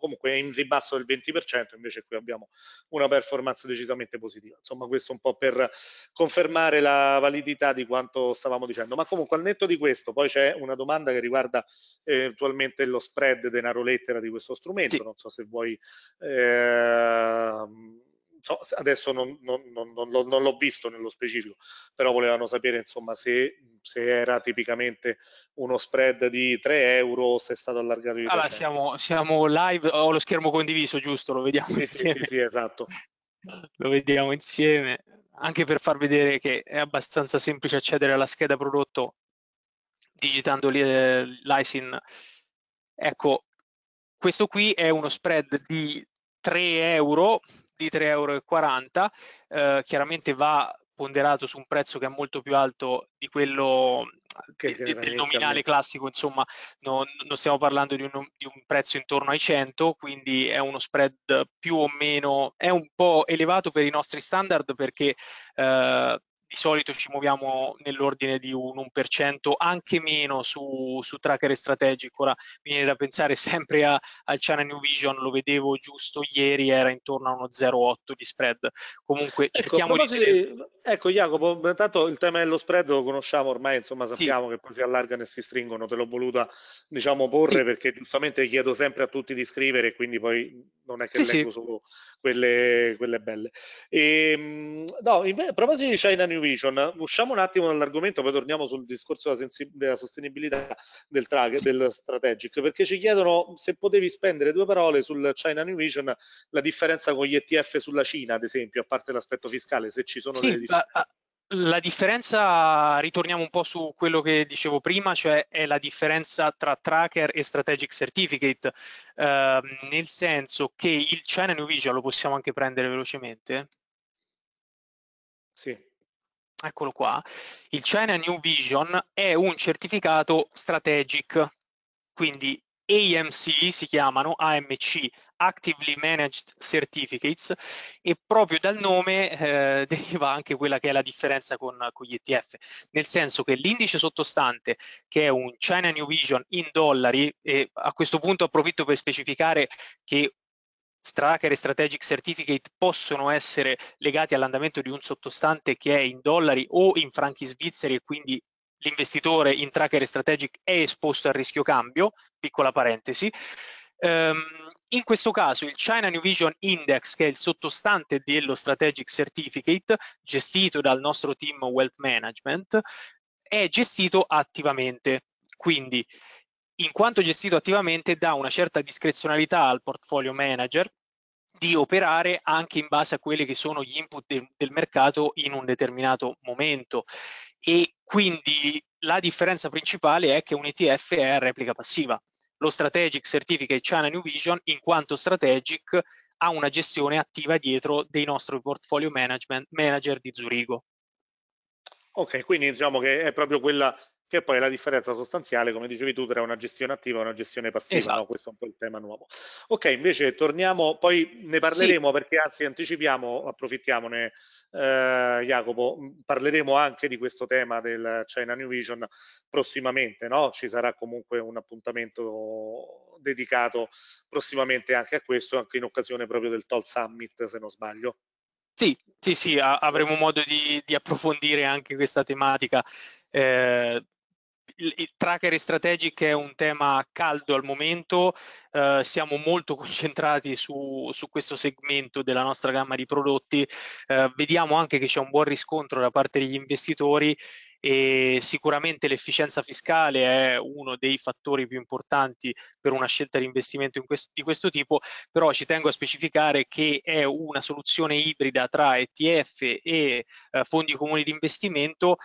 comunque è in ribasso del 20% invece qui abbiamo una performance decisamente positiva, insomma questo un po' per confermare la validità di quanto stavamo dicendo, ma comunque al netto di questo poi c'è una domanda che riguarda eventualmente eh, lo spread denaro lettera di questo strumento, sì. non so se vuoi... Eh, so, adesso non, non, non, non l'ho visto nello specifico, però volevano sapere insomma, se, se, era tipicamente uno spread di 3 euro o se è stato allargato di 3 allora, siamo, siamo, live, ho lo schermo condiviso, giusto? Lo vediamo sì, insieme. Sì, sì, esatto. Lo vediamo insieme, anche per far vedere che è abbastanza semplice accedere alla scheda prodotto digitando lì eh, l'ISIN. Ecco, questo qui è uno spread di 3 euro di 3,40 euro, eh, chiaramente va ponderato su un prezzo che è molto più alto di quello che del, del nominale classico, insomma non, non stiamo parlando di un, di un, prezzo intorno ai 100, quindi è uno spread più o meno, è un po' elevato per i nostri standard perché eh, di solito ci muoviamo nell'ordine di un 1%, anche meno su, su tracker strategico. Ora mi viene da pensare sempre a, al China New Vision, lo vedevo giusto ieri, era intorno a uno 0,8 di spread. Comunque ecco, cerchiamo di... Tenere... Ecco Jacopo, intanto il tema dello spread lo conosciamo ormai, insomma sappiamo sì. che poi si allargano e si stringono, te l'ho voluta diciamo porre sì. perché giustamente chiedo sempre a tutti di scrivere, e quindi poi non è che sì, leggo solo quelle, quelle belle. E, ehm, no, a proposito di China New New Vision. Usciamo un attimo dall'argomento, poi torniamo sul discorso della, della sostenibilità del, sì. del strategic, perché ci chiedono se potevi spendere due parole sul China New Vision, la differenza con gli ETF sulla Cina, ad esempio, a parte l'aspetto fiscale, se ci sono sì, delle differenze. La, la differenza, ritorniamo un po' su quello che dicevo prima, cioè è la differenza tra tracker e strategic certificate, eh, nel senso che il China New Vision lo possiamo anche prendere velocemente. Sì eccolo qua, il China New Vision è un certificato strategic, quindi AMC si chiamano, AMC, Actively Managed Certificates, e proprio dal nome eh, deriva anche quella che è la differenza con, con gli ETF, nel senso che l'indice sottostante, che è un China New Vision in dollari, e a questo punto approfitto per specificare che Tracker e Strategic Certificate possono essere legati all'andamento di un sottostante che è in dollari o in franchi svizzeri e quindi l'investitore in tracker e strategic è esposto al rischio cambio, piccola parentesi. Um, in questo caso il China New Vision Index, che è il sottostante dello Strategic Certificate, gestito dal nostro team Wealth Management, è gestito attivamente. Quindi in quanto gestito attivamente dà una certa discrezionalità al portfolio manager di operare anche in base a quelli che sono gli input de del mercato in un determinato momento e quindi la differenza principale è che un ETF è a replica passiva. Lo Strategic Certificate China New Vision, in quanto strategic, ha una gestione attiva dietro dei nostri portfolio manager di Zurigo. Ok, quindi diciamo che è proprio quella che poi è la differenza sostanziale, come dicevi tu, tra una gestione attiva e una gestione passiva, esatto. no? questo è un po' il tema nuovo. Ok, invece torniamo, poi ne parleremo sì. perché anzi anticipiamo, approfittiamone eh, Jacopo, mm, parleremo anche di questo tema del China New Vision prossimamente, no? ci sarà comunque un appuntamento dedicato prossimamente anche a questo, anche in occasione proprio del Tall Summit, se non sbaglio. Sì, sì, sì, avremo modo di, di approfondire anche questa tematica. Eh, il, il tracking strategic è un tema caldo al momento, eh, siamo molto concentrati su, su, questo segmento della nostra gamma di prodotti, eh, vediamo anche che c'è un buon riscontro da parte degli investitori e sicuramente l'efficienza fiscale è uno dei fattori più importanti per una scelta di investimento questo, di questo tipo, però ci tengo a specificare che è una soluzione ibrida tra ETF e eh, fondi comuni di investimento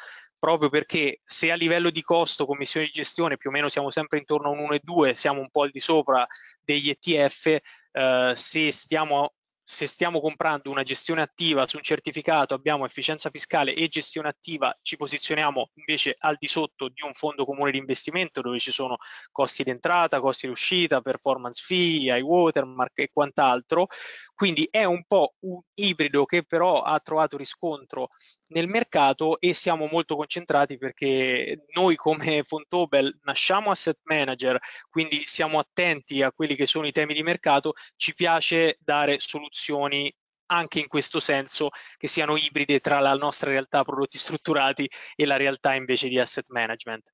proprio perché se a livello di costo commissione di gestione più o meno siamo sempre intorno a un 1,2, siamo un po' al di sopra degli ETF, eh, se stiamo se stiamo comprando una gestione attiva su un certificato, abbiamo efficienza fiscale e gestione attiva, ci posizioniamo invece al di sotto di un fondo comune di investimento dove ci sono costi d'entrata, costi di uscita, performance fee, high watermark e quant'altro. Quindi è un po' un ibrido che però ha trovato riscontro nel mercato e siamo molto concentrati perché noi come Fontobel nasciamo asset manager, quindi siamo attenti a quelli che sono i temi di mercato, ci piace dare soluzioni anche in questo senso che siano ibride tra la nostra realtà prodotti strutturati e la realtà invece di asset management.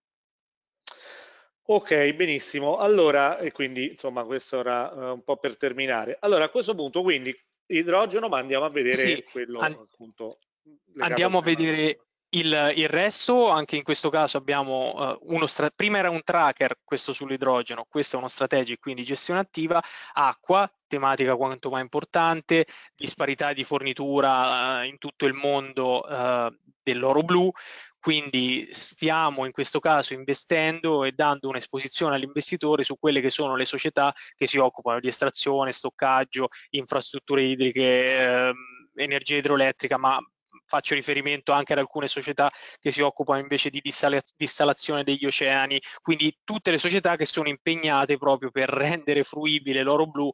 Ok, benissimo. Allora, e quindi insomma questo era uh, un po' per terminare. Allora a questo punto quindi idrogeno ma andiamo a vedere sì, quello an- appunto Andiamo a vedere il, il, resto, anche in questo caso abbiamo uh, uno, prima era un tracker, questo sull'idrogeno, questo è uno strategico, quindi gestione attiva, acqua, tematica quanto mai importante, disparità di fornitura uh, in tutto il mondo uh, dell'oro blu, quindi stiamo in questo caso investendo e dando un'esposizione all'investitore su quelle che sono le società che si occupano di estrazione, stoccaggio, infrastrutture idriche, ehm, energia idroelettrica, ma faccio riferimento anche ad alcune società che si occupano invece di dissalazione degli oceani, quindi tutte le società che sono impegnate proprio per rendere fruibile l'oro blu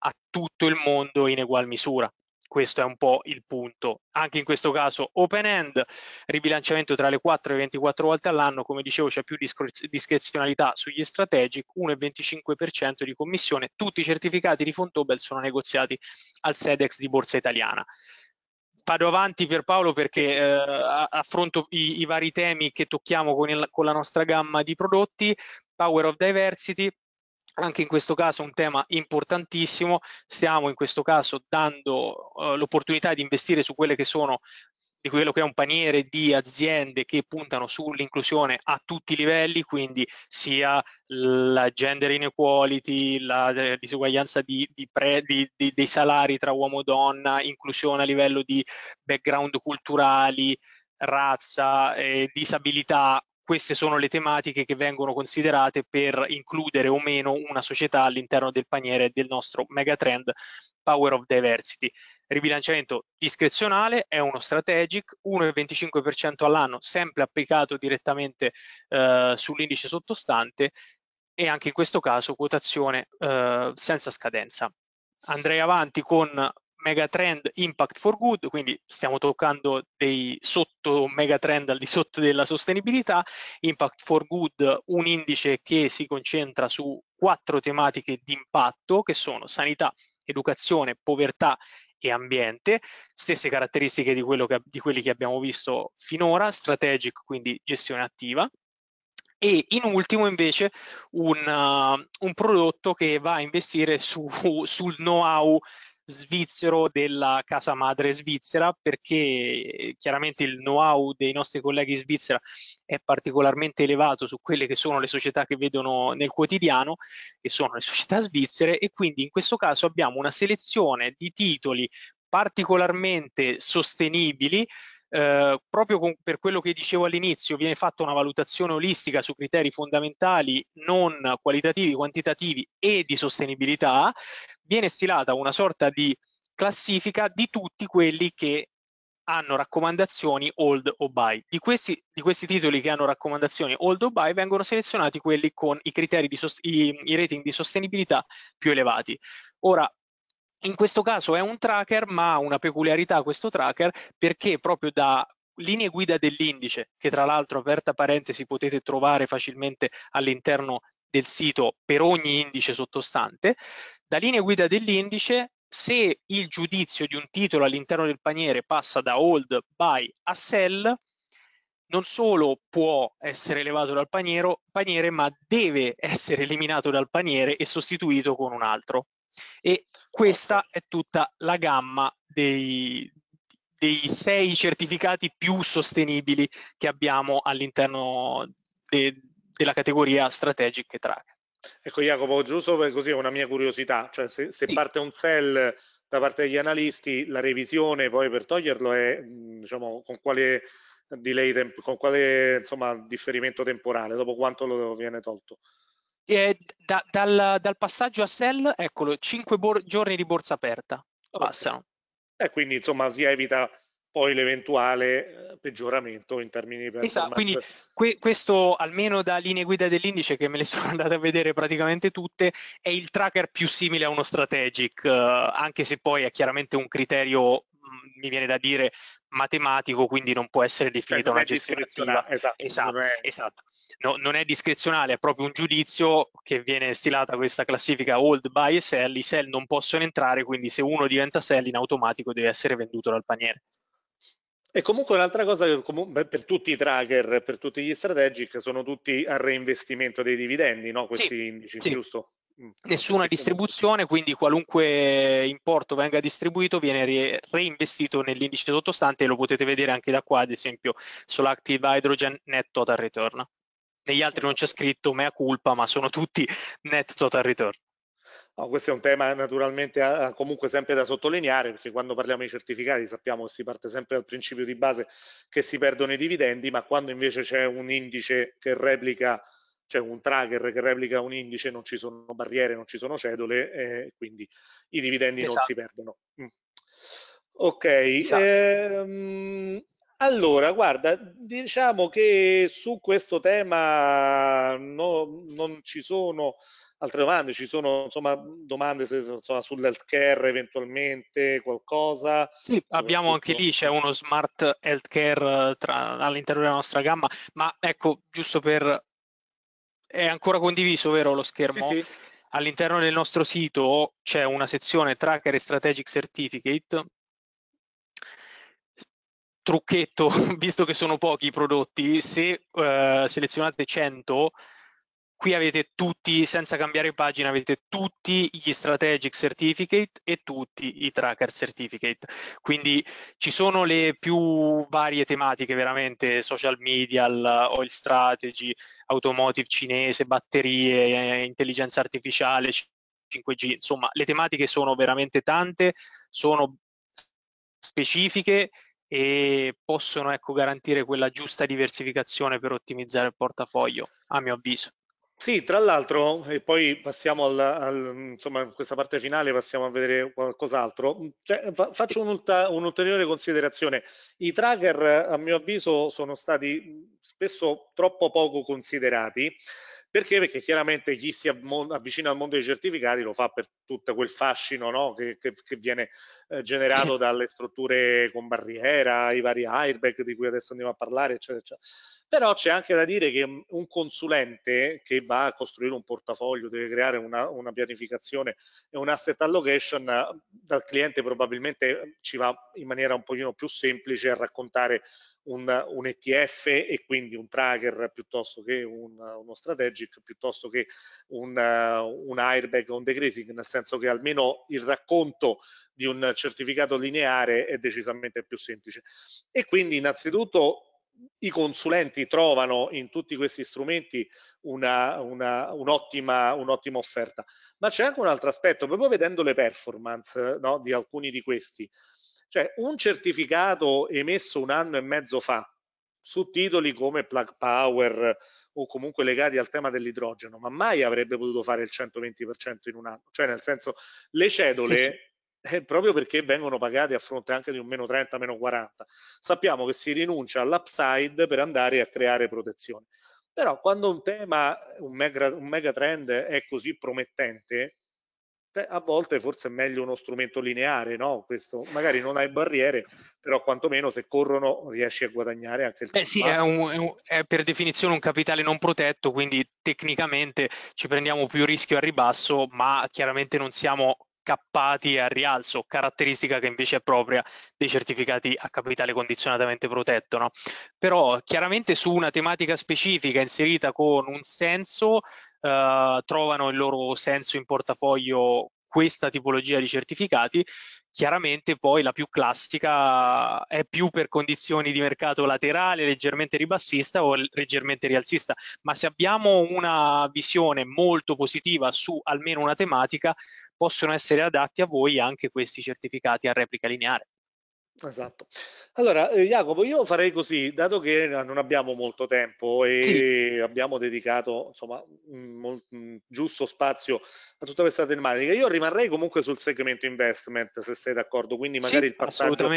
a tutto il mondo in egual misura. Questo è un po' il punto. Anche in questo caso open end, ribilanciamento tra le 4 e le 24 volte all'anno, come dicevo c'è più discrezionalità sugli strategic, 1,25% di commissione, tutti i certificati di Fontobel sono negoziati al SEDEX di Borsa Italiana vado avanti per Paolo perché eh, affronto i, i, vari temi che tocchiamo con, il, con la nostra gamma di prodotti, Power of Diversity, anche in questo caso un tema importantissimo, stiamo in questo caso dando uh, l'opportunità di investire su quelle che sono di quello che è un paniere di aziende che puntano sull'inclusione a tutti i livelli, quindi sia la gender inequality, la eh, disuguaglianza di, di pre, di, dei salari tra uomo e donna, inclusione a livello di background culturali, razza, eh, disabilità, queste sono le tematiche che vengono considerate per includere o meno una società all'interno del paniere del nostro megatrend Power of Diversity ribilanciamento discrezionale è uno strategic 1,25% all'anno sempre applicato direttamente eh, sull'indice sottostante e anche in questo caso quotazione eh, senza scadenza andrei avanti con megatrend impact for good quindi stiamo toccando dei sotto megatrend al di sotto della sostenibilità impact for good un indice che si concentra su quattro tematiche di impatto che sono sanità educazione, povertà e ambiente, stesse caratteristiche di, che, di quelli che abbiamo visto finora, strategic, quindi gestione attiva, e in ultimo invece un, uh, un, prodotto che va a investire su, sul know-how svizzero della casa madre svizzera perché eh, chiaramente il know-how dei nostri colleghi svizzera è particolarmente elevato su quelle che sono le società che vedono nel quotidiano che sono le società svizzere e quindi in questo caso abbiamo una selezione di titoli particolarmente sostenibili eh, proprio con, per quello che dicevo all'inizio, viene fatta una valutazione olistica su criteri fondamentali non qualitativi, quantitativi e di sostenibilità, viene stilata una sorta di classifica di tutti quelli che hanno raccomandazioni hold o buy. Di questi, di questi titoli che hanno raccomandazioni hold o buy vengono selezionati quelli con i criteri di i, i rating di sostenibilità più elevati. Ora, in questo caso è un tracker, ma ha una peculiarità questo tracker perché proprio da linee guida dell'indice, che tra l'altro, aperta parentesi, potete trovare facilmente all'interno del sito per ogni indice sottostante, da linee guida dell'indice, se il giudizio di un titolo all'interno del paniere passa da hold, buy a sell, non solo può essere elevato dal paniero, paniere, ma deve essere eliminato dal paniere e sostituito con un altro. E questa è tutta la gamma dei, dei sei certificati più sostenibili che abbiamo all'interno de, della categoria Strategic Track. Ecco Jacopo, giusto per così una mia curiosità, cioè se, se sì. parte un sell da parte degli analisti, la revisione poi per toglierlo è diciamo, con quale delay, con quale insomma, differimento temporale, dopo quanto lo viene tolto? Eh, da, dal, dal, passaggio a sell, eccolo, 5 giorni di borsa aperta okay. E quindi insomma si evita poi l'eventuale eh, peggioramento in termini di esatto, performance. Esatto, quindi que questo almeno da linee guida dell'indice che me le sono andate a vedere praticamente tutte è il tracker più simile a uno strategic, eh, anche se poi è chiaramente un criterio mm, mi viene da dire matematico, quindi non può essere cioè, definita una gestione attiva. Esatto, esatto, non è... esatto. No, non è discrezionale, è proprio un giudizio che viene stilata questa classifica old by e sell, i sell non possono entrare, quindi se uno diventa sell in automatico deve essere venduto dal paniere. E comunque un'altra cosa per tutti i tracker, per tutti gli strategic, sono tutti al reinvestimento dei dividendi, no? questi sì, indici, sì. giusto? Mm, Nessuna distribuzione, quindi qualunque importo venga distribuito viene reinvestito nell'indice sottostante e lo potete vedere anche da qua, ad esempio, sull'Active Hydrogen Net Total Return. Negli altri non c'è esatto. scritto mea culpa, ma sono tutti Net Total Return. Oh, questo è un tema naturalmente comunque sempre da sottolineare perché quando parliamo di certificati sappiamo che si parte sempre dal principio di base che si perdono i dividendi, ma quando invece c'è un indice che replica, cioè un tracker che replica un indice, non ci sono barriere, non ci sono cedole, e eh, quindi i dividendi esatto. non si esatto. perdono. Mm. Ok, esatto. ehm, allora, guarda, diciamo che su questo tema no- non ci sono altre domande, ci sono insomma domande se, insomma, sull'healthcare eventualmente, qualcosa. Sì, abbiamo anche lì, c'è uno smart healthcare eh, tra, all'interno della nostra gamma, ma ecco, giusto per... è ancora condiviso, vero, lo schermo? Sì, sì. All'interno del nostro sito c'è una sezione Tracker e Strategic Certificate trucchetto, visto che sono pochi i prodotti, se eh, selezionate 100, qui avete tutti, senza cambiare pagina, avete tutti gli Strategic Certificate e tutti i Tracker Certificate. Quindi ci sono le più varie tematiche, veramente, social media, oil strategy, automotive cinese, batterie, eh, intelligenza artificiale, 5G, insomma, le tematiche sono veramente tante, sono specifiche e possono ecco, garantire quella giusta diversificazione per ottimizzare il portafoglio, a mio avviso. Sì, tra l'altro, e poi passiamo al, al, insomma, in questa parte finale, passiamo a vedere qualcos'altro. Cioè, fa, faccio un'ulteriore considerazione. I tracker, a mio avviso, sono stati spesso troppo poco considerati perché? Perché chiaramente chi si avvicina al mondo dei certificati lo fa per tutto quel fascino no? che, che, che, viene eh, generato dalle strutture con barriera, i vari airbag di cui adesso andiamo a parlare, eccetera, eccetera. Però c'è anche da dire che mhmm, un consulente che va a costruire un portafoglio, deve creare una, una pianificazione e un asset allocation, dal cliente probabilmente ci va in maniera un pochino più semplice a raccontare un, un, ETF e quindi un tracker piuttosto che un, uno strategic, piuttosto che un, un airbag o un decreasing, nel senso che almeno il racconto di un certificato lineare è decisamente più semplice. E quindi innanzitutto i consulenti trovano in tutti questi strumenti un'ottima, un offerta. Ma c'è anche un altro aspetto, proprio vedendo le performance no, di alcuni di questi, cioè un certificato emesso un anno e mezzo fa su titoli come Plug Power o comunque legati al tema dell'idrogeno, ma mai avrebbe potuto fare il 120% in un anno. Cioè nel senso le cedole sì, sì. Eh, proprio perché vengono pagate a fronte anche di un meno 30, meno 40. Sappiamo che si rinuncia all'upside per andare a creare protezione. Però quando un tema, un mega, un mega trend è così promettente, a volte forse è meglio uno strumento lineare, no? Questo magari non hai barriere, però quantomeno se corrono riesci a guadagnare anche il tempo. Eh sì, è, un, è, un, è, per definizione un capitale non protetto, quindi tecnicamente ci prendiamo più rischio al ribasso, ma chiaramente non siamo cappati al rialzo, caratteristica che invece è propria dei certificati a capitale condizionatamente protetto. No? Però chiaramente su una tematica specifica inserita con un senso eh, trovano il loro senso in portafoglio questa tipologia di certificati. Chiaramente poi la più classica è più per condizioni di mercato laterale, leggermente ribassista o leggermente rialzista, ma se abbiamo una visione molto positiva su almeno una tematica, possono essere adatti a voi anche questi certificati a replica lineare. Esatto. Allora, eh, Jacopo, io farei così, dato che eh, non abbiamo molto tempo e sì. abbiamo dedicato insomma, mm, mol, mm, giusto spazio a tutta questa tematica, io rimarrei comunque sul segmento investment, se sei d'accordo, quindi magari sì, il passaggio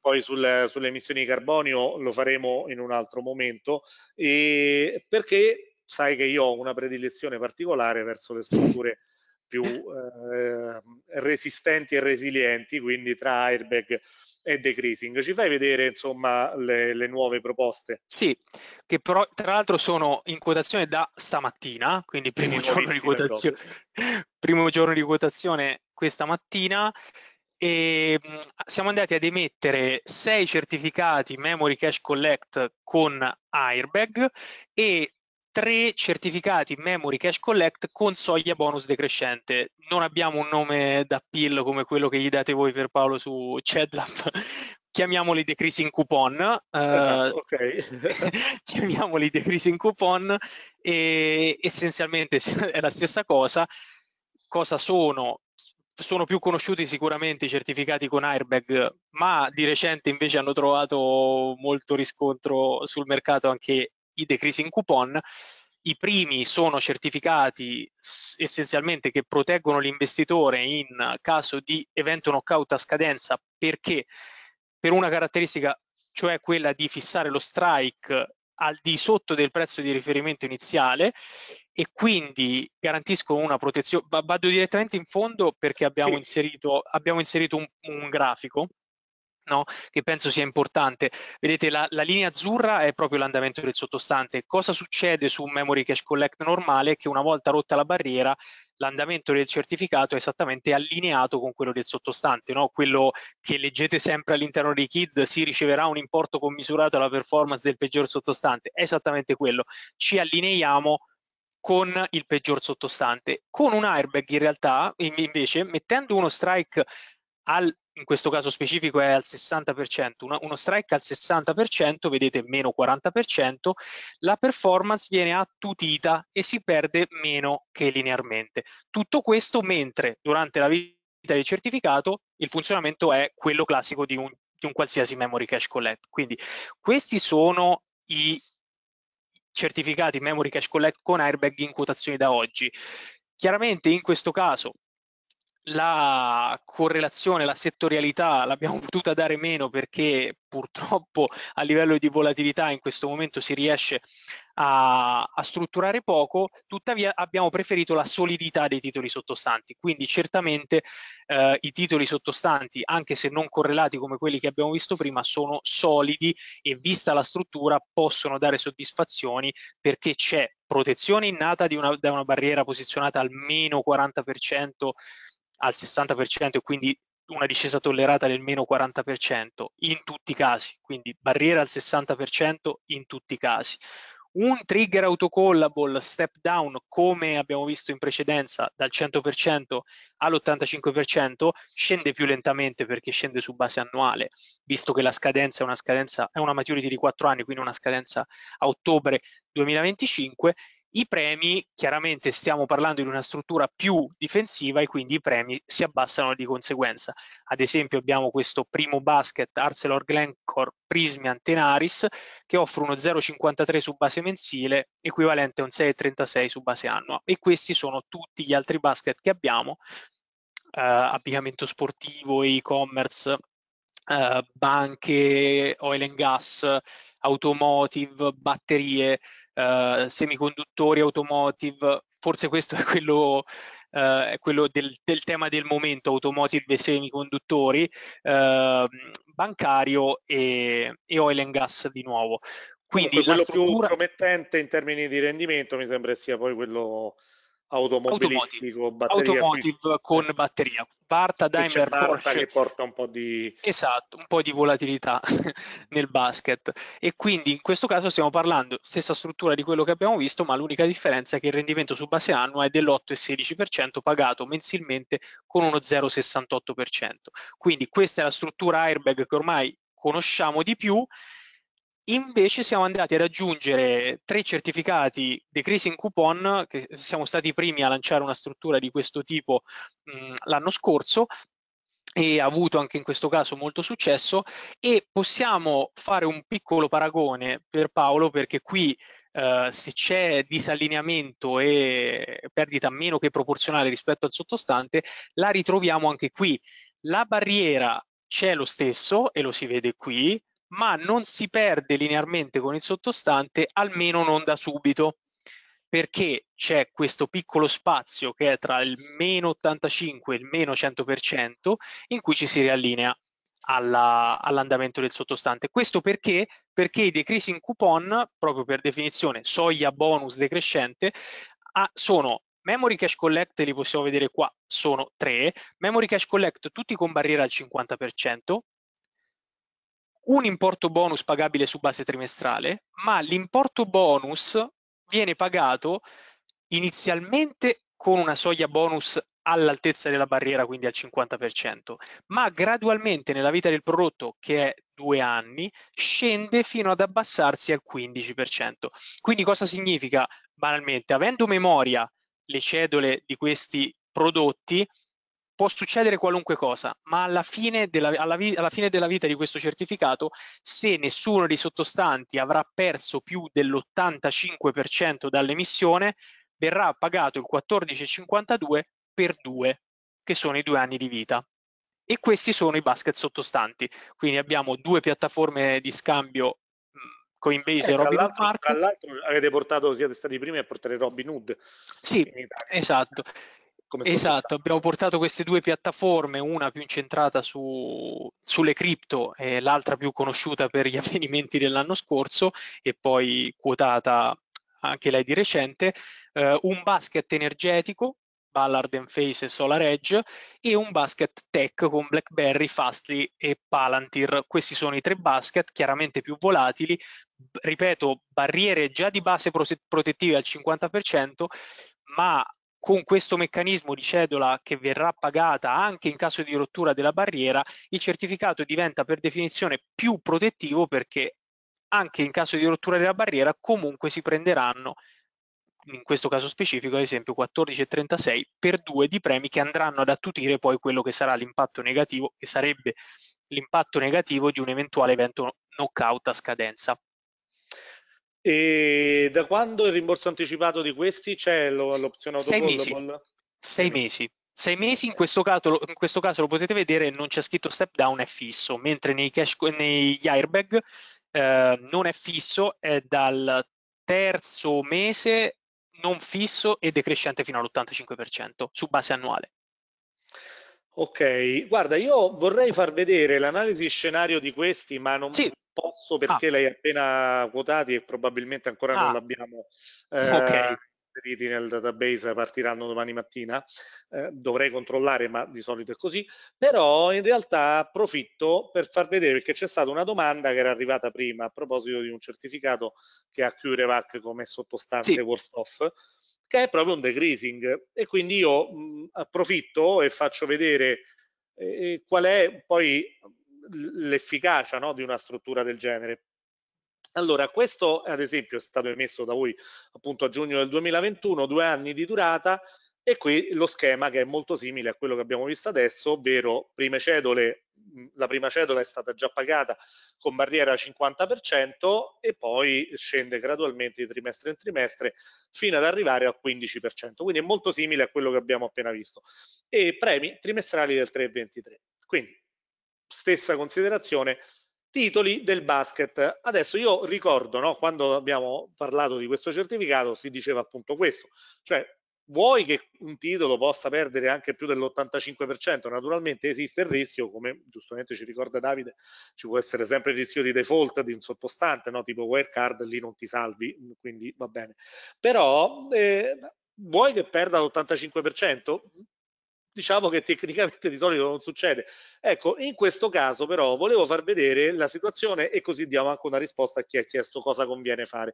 poi sul, sulle emissioni di carbonio lo faremo in un altro momento, e perché sai che io ho una predilezione particolare verso le strutture più eh, resistenti e resilienti, quindi tra airbag e decreasing. Ci fai vedere insomma le, le nuove proposte? Sì, che però tra l'altro sono in quotazione da stamattina, quindi primo giorno di quotazione, primo giorno di quotazione questa mattina e mm, siamo andati ad emettere sei certificati Memory Cash Collect con Airbag e tre certificati memory cash collect con soglia bonus decrescente. Non abbiamo un nome d'appeal come quello che gli date voi per Paolo su Chedlab, chiamiamoli decreasing coupon, eh, esatto, uh, okay. chiamiamoli decreasing coupon e essenzialmente è la stessa cosa. Cosa sono? Sono più conosciuti sicuramente i certificati con airbag, ma di recente invece hanno trovato molto riscontro sul mercato anche i decreasing coupon, i primi sono certificati essenzialmente che proteggono l'investitore in caso di evento knockout a scadenza perché per una caratteristica, cioè quella di fissare lo strike al di sotto del prezzo di riferimento iniziale e quindi garantiscono una protezione. Vado direttamente in fondo perché abbiamo sì. inserito, abbiamo inserito un, un grafico No? che penso sia importante. Vedete, la, la, linea azzurra è proprio l'andamento del sottostante. Cosa succede su un memory cache collect normale? Che una volta rotta la barriera, l'andamento del certificato è esattamente allineato con quello del sottostante. No? Quello che leggete sempre all'interno dei KID si riceverà un importo commisurato alla performance del peggior sottostante. È esattamente quello. Ci allineiamo con il peggior sottostante. Con un airbag in realtà, invece, mettendo uno strike al in questo caso specifico è al 60%, una, uno strike al 60%, vedete meno 40%, la performance viene attutita e si perde meno che linearmente. Tutto questo mentre durante la vita del certificato il funzionamento è quello classico di un, di un qualsiasi memory cache collect. Quindi questi sono i certificati memory cache collect con airbag in quotazione da oggi. Chiaramente in questo caso la correlazione, la settorialità l'abbiamo potuta dare meno perché purtroppo a livello di volatilità in questo momento si riesce a, a, strutturare poco, tuttavia abbiamo preferito la solidità dei titoli sottostanti, quindi certamente eh, i titoli sottostanti, anche se non correlati come quelli che abbiamo visto prima, sono solidi e vista la struttura possono dare soddisfazioni perché c'è protezione innata una, da una barriera posizionata almeno 40% al 60% e quindi una discesa tollerata del meno 40% in tutti i casi, quindi barriera al 60% in tutti i casi. Un trigger autocollable step down, come abbiamo visto in precedenza, dal 100% all'85%, scende più lentamente perché scende su base annuale, visto che la scadenza è una, scadenza, è una maturity di 4 anni, quindi una scadenza a ottobre 2025 i premi, chiaramente stiamo parlando di una struttura più difensiva e quindi i premi si abbassano di conseguenza. Ad esempio abbiamo questo primo basket Arcelor Glencore Prismi Antenaris che offre uno 0,53 su base mensile equivalente a un 6,36 su base annua e questi sono tutti gli altri basket che abbiamo, eh, abbigliamento sportivo, e-commerce, eh, banche, oil and gas, automotive, batterie, uh, semiconduttori, automotive, forse questo è quello, uh, è quello del, del, tema del momento, automotive e semiconduttori, uh, bancario e, e, oil and gas di nuovo. Quindi Comunque, quello struttura... più promettente in termini di rendimento mi sembra sia poi quello automobilistico automotive, automotive con eh. batteria Varta, Daimler, Varta Porsche che porta un po' di esatto, un po' di volatilità nel basket e quindi in questo caso stiamo parlando stessa struttura di quello che abbiamo visto ma l'unica differenza è che il rendimento su base annua è dell'8,16% pagato mensilmente con uno 0,68% quindi questa è la struttura airbag che ormai conosciamo di più Invece siamo andati a raggiungere tre certificati decreasing coupon, che siamo stati i primi a lanciare una struttura di questo tipo mm, l'anno scorso, e ha avuto anche in questo caso molto successo e possiamo fare un piccolo paragone per Paolo perché qui eh, se c'è disallineamento e perdita meno che proporzionale rispetto al sottostante la ritroviamo anche qui la barriera c'è lo stesso e lo si vede qui ma non si perde linearmente con il sottostante, almeno non da subito, perché c'è questo piccolo spazio che è tra il meno 85 e il meno 100% in cui ci si riallinea all'andamento all del sottostante. Questo perché? Perché i decreasing coupon, proprio per definizione soglia bonus decrescente, a, sono memory cash collect, li possiamo vedere qua, sono tre, memory cash collect tutti con barriera al 50%, un importo bonus pagabile su base trimestrale, ma l'importo bonus viene pagato inizialmente con una soglia bonus all'altezza della barriera, quindi al 50%, ma gradualmente nella vita del prodotto, che è due anni, scende fino ad abbassarsi al 15%. Quindi cosa significa banalmente? Avendo memoria le cedole di questi prodotti, può succedere qualunque cosa, ma alla fine, della, alla, alla fine, della, vita di questo certificato, se nessuno dei sottostanti avrà perso più dell'85% dall'emissione, verrà pagato il 14,52 per due, che sono i due anni di vita. E questi sono i basket sottostanti. Quindi abbiamo due piattaforme di scambio Coinbase eh, e Robin Tra l'altro avete portato, siete stati i primi a portare Robin Hood. Sì, esatto esatto, abbiamo portato queste due piattaforme, una più incentrata su, sulle cripto e l'altra più conosciuta per gli avvenimenti dell'anno scorso e poi quotata anche lei di recente, eh, un basket energetico, Ballard and Face e Solar Edge, e un basket tech con BlackBerry, Fastly e Palantir. Questi sono i tre basket, chiaramente più volatili, ripeto, barriere già di base protettive al 50%, ma con questo meccanismo di cedola che verrà pagata anche in caso di rottura della barriera, il certificato diventa per definizione più protettivo perché anche in caso di rottura della barriera comunque si prenderanno in questo caso specifico ad esempio 14,36 per 2 di premi che andranno ad attutire poi quello che sarà l'impatto negativo che sarebbe l'impatto negativo di un eventuale evento knockout a scadenza e da quando il rimborso anticipato di questi c'è l'opzione autocollable? Sei mesi. Sei mesi. Sei mesi in questo, caso, in questo, caso, lo potete vedere, non c'è scritto step down, è fisso, mentre nei cash, negli airbag eh, non è fisso, è dal terzo mese non fisso e decrescente fino all'85% su base annuale. Ok, guarda, io vorrei far vedere l'analisi scenario di questi, ma non, sì posso ah. perché ah. lei ha appena quotati e probabilmente ancora ah. non l'abbiamo eh, okay. inseriti nel database, partiranno domani mattina. Eh, dovrei controllare, ma di solito è così. Però in realtà approfitto per far vedere perché c'è stata una domanda che era arrivata prima a proposito di un certificato che ha CureVac come sottostante sì. worst off che è proprio un decreasing e quindi io mh, mm, approfitto e faccio vedere eh, eh qual è poi l'efficacia no, di una struttura del genere. Allora, questo ad esempio è stato emesso da voi appunto a giugno del 2021, due anni di durata, e qui lo schema che è molto simile a quello che abbiamo visto adesso, ovvero prime cedole, la prima cedola è stata già pagata con barriera 50% e poi scende gradualmente di trimestre in trimestre fino ad arrivare al 15%, quindi è molto simile a quello che abbiamo appena visto, e premi trimestrali del 3,23. Quindi stessa considerazione titoli del basket. Adesso io ricordo, no, quando abbiamo parlato di questo certificato si diceva appunto questo, cioè vuoi che un titolo possa perdere anche più dell'85%? Naturalmente esiste il rischio, come giustamente ci ricorda Davide, ci può essere sempre il rischio di default di un sottostante, no? tipo wirecard, lì non ti salvi, quindi va bene. Però eh, vuoi che perda l'85%? diciamo che tecnicamente di solito non succede. Ecco, in questo caso però volevo far vedere la situazione e così diamo anche una risposta a chi ha chiesto cosa conviene fare.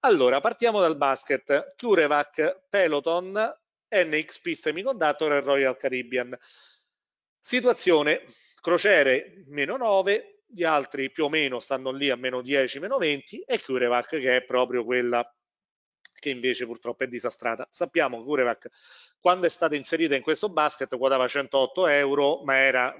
Allora, partiamo dal basket. CureVac, Peloton, NXP Semiconductor e Royal Caribbean. Situazione, crociere meno 9, gli altri più o meno stanno lì a meno 10, meno 20 e CureVac che è proprio quella che invece purtroppo è disastrata. Sappiamo che Urevac quando è stata inserita in questo basket guadava 108 euro, ma era,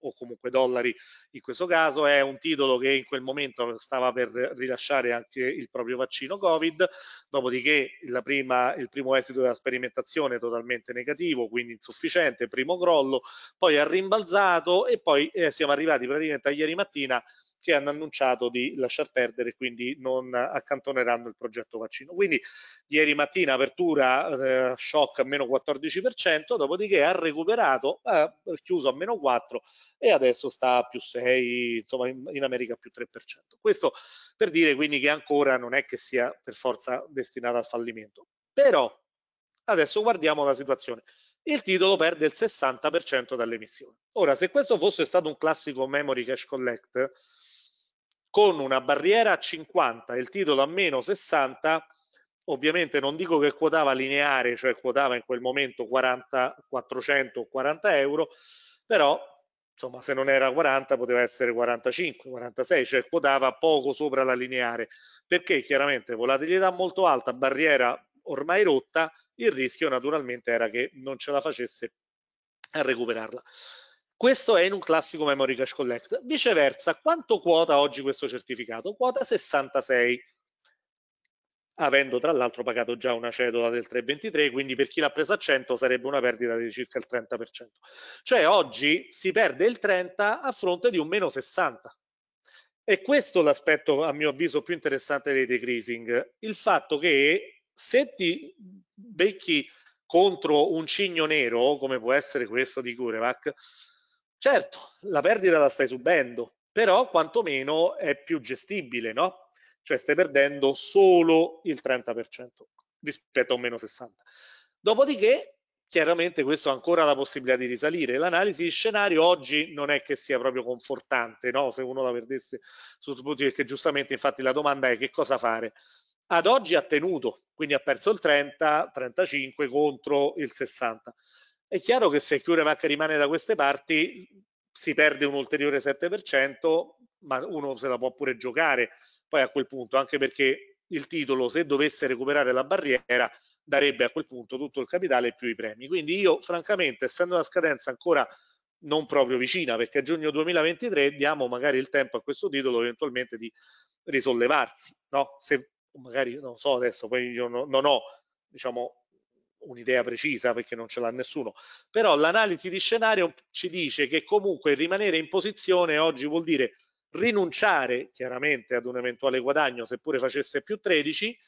o comunque dollari in questo caso, è un titolo che in quel momento stava per rilasciare anche il proprio vaccino Covid, dopodiché prima, il primo esito della sperimentazione totalmente negativo, quindi insufficiente, primo crollo, poi ha rimbalzato e poi eh, siamo arrivati praticamente a ieri mattina che hanno annunciato di lasciar perdere e quindi non accantoneranno il progetto vaccino. Quindi ieri mattina apertura eh, shock a meno 14%, dopodiché ha recuperato, eh, chiuso a meno 4 e adesso sta a più 6, insomma in, in America più 3%. Questo per dire quindi che ancora non è che sia per forza destinata al fallimento. Però adesso guardiamo la situazione il titolo perde il 60% dall'emissione. Ora, se questo fosse stato un classico memory cash collect, con una barriera a 50 e il titolo a meno 60, ovviamente non dico che quotava lineare, cioè quotava in quel momento 40, 400 o 40 euro, però insomma se non era 40 poteva essere 45, 46, cioè quotava poco sopra la lineare, perché chiaramente volatilità molto alta, barriera ormai rotta, il rischio naturalmente era che non ce la facesse a recuperarla. Questo è in un classico memory cache collect. Viceversa, quanto quota oggi questo certificato? Quota 66, avendo tra l'altro pagato già una cedola del 3,23, quindi per chi l'ha presa a 100 sarebbe una perdita di circa il 30%. Cioè oggi si perde il 30% a fronte di un meno 60. E questo è l'aspetto a mio avviso più interessante dei decreasing, il fatto che se ti becchi contro un cigno nero, come può essere questo di Curevac, Certo, la perdita la stai subendo, però quantomeno è più gestibile, no? Cioè stai perdendo solo il 30% rispetto a un meno 60%. Dopodiché, chiaramente questo ha ancora la possibilità di risalire. L'analisi di scenario oggi non è che sia proprio confortante, no? Se uno la perdesse sul punto, perché giustamente infatti la domanda è che cosa fare ad oggi ha tenuto, quindi ha perso il 30, 35 contro il 60. È chiaro che se CureVac rimane da queste parti si perde un ulteriore 7%, ma uno se la può pure giocare poi a quel punto, anche perché il titolo, se dovesse recuperare la barriera, darebbe a quel punto tutto il capitale più i premi. Quindi io, francamente, essendo una scadenza ancora non proprio vicina, perché a giugno 2023 diamo magari il tempo a questo titolo eventualmente di risollevarsi, no? Se magari, non so adesso, poi io non ho, diciamo, un'idea precisa perché non ce l'ha nessuno, però l'analisi di scenario ci dice che comunque rimanere in posizione oggi vuol dire rinunciare chiaramente ad un eventuale guadagno seppure facesse più 13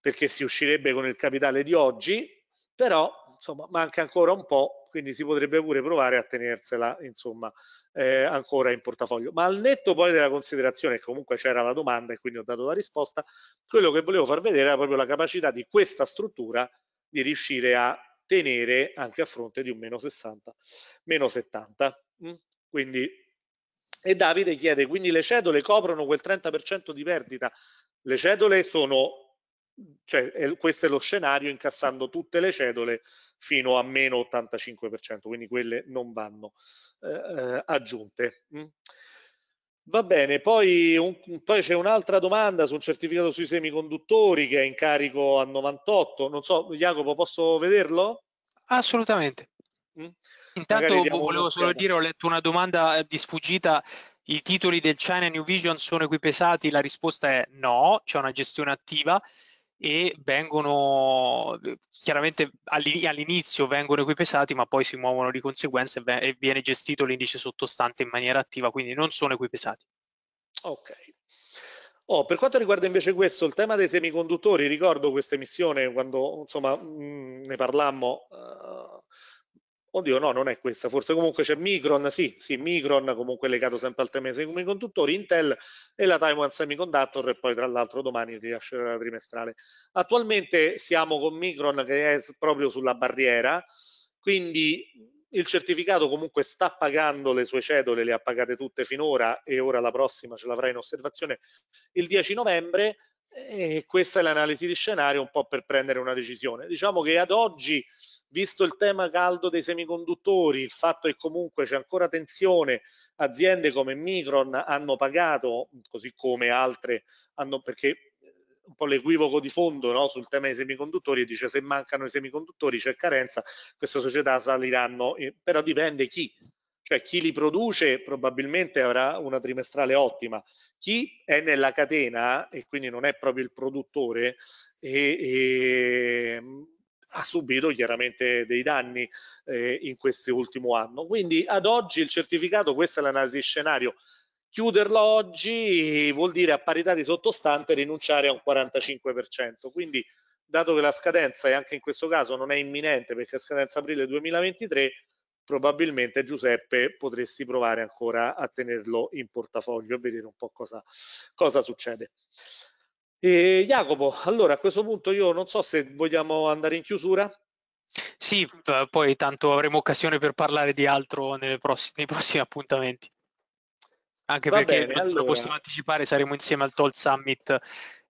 perché si uscirebbe con il capitale di oggi, però insomma manca ancora un po', quindi si potrebbe pure provare a tenersela insomma eh, ancora in portafoglio. Ma al netto poi della considerazione, comunque c'era la domanda e quindi ho dato la risposta, quello che volevo far vedere era proprio la capacità di questa struttura di riuscire a tenere anche a fronte di un meno 60, meno 70. Mm? Quindi, e Davide chiede, quindi le cedole coprono quel 30% di perdita? Le cedole sono, cioè questo è lo scenario, incassando tutte le cedole fino a meno 85%, quindi quelle non vanno eh, eh aggiunte. Mm? Va bene, poi, un, poi c'è un'altra domanda su un certificato sui semiconduttori che è in carico a 98. Non so, Jacopo, posso vederlo? Assolutamente. Mm? Intanto volevo solo dire, ho letto una domanda eh, di sfuggita. I titoli del China New Vision sono equipesati? La risposta è no, c'è una gestione attiva e vengono chiaramente all'inizio vengono equipesati ma poi si muovono di conseguenza e viene gestito l'indice sottostante in maniera attiva quindi non sono equipesati ok Oh, per quanto riguarda invece questo, il tema dei semiconduttori, ricordo questa emissione quando insomma, mh, mm, ne parlammo uh, oddio no, non è questa, forse comunque c'è Micron, sì, sì, Micron comunque legato sempre al tema dei semiconduttori, Intel e la Taiwan Semiconductor e poi tra l'altro domani rilascerà la trimestrale. Attualmente siamo con Micron che è proprio sulla barriera, quindi il certificato comunque sta pagando le sue cedole, le ha pagate tutte finora e ora la prossima ce l'avrà in osservazione il 10 novembre e questa è l'analisi di scenario un po' per prendere una decisione. Diciamo che ad oggi visto il tema caldo dei semiconduttori, il fatto che comunque c'è ancora tensione, aziende come Micron hanno pagato, così come altre hanno, perché eh, un po' l'equivoco di fondo no? sul tema dei semiconduttori dice se mancano i semiconduttori c'è carenza, queste società saliranno, eh, però dipende chi, cioè chi li produce probabilmente avrà una trimestrale ottima, chi è nella catena e quindi non è proprio il produttore e, e ha subito chiaramente dei danni eh, in questo ultimo anno. Quindi ad oggi il certificato, questa è l'analisi scenario, chiuderlo oggi vuol dire a parità di sottostante rinunciare a un 45%, quindi dato che la scadenza e anche in questo caso non è imminente perché è scadenza aprile 2023, probabilmente Giuseppe potresti provare ancora a tenerlo in portafoglio e vedere un po' cosa, cosa succede. E Jacopo, allora a questo punto io non so se vogliamo andare in chiusura. Sì, eh, poi tanto avremo occasione per parlare di altro pross nei prossimi appuntamenti. Anche Va perché bene, lo possiamo anticipare, saremo insieme al Tall Summit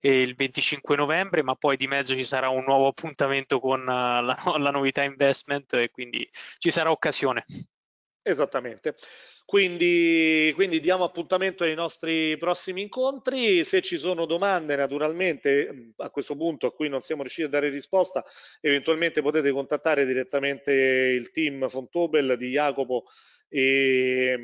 eh, il 25 novembre, ma poi di mezzo ci sarà un nuovo appuntamento con uh, la, la novità investment e quindi ci sarà occasione. Esattamente. Quindi, quindi, diamo appuntamento ai nostri prossimi incontri. Se ci sono domande, naturalmente, a questo punto a cui non siamo riusciti a dare risposta, eventualmente potete contattare direttamente il team Fontobel di Jacopo e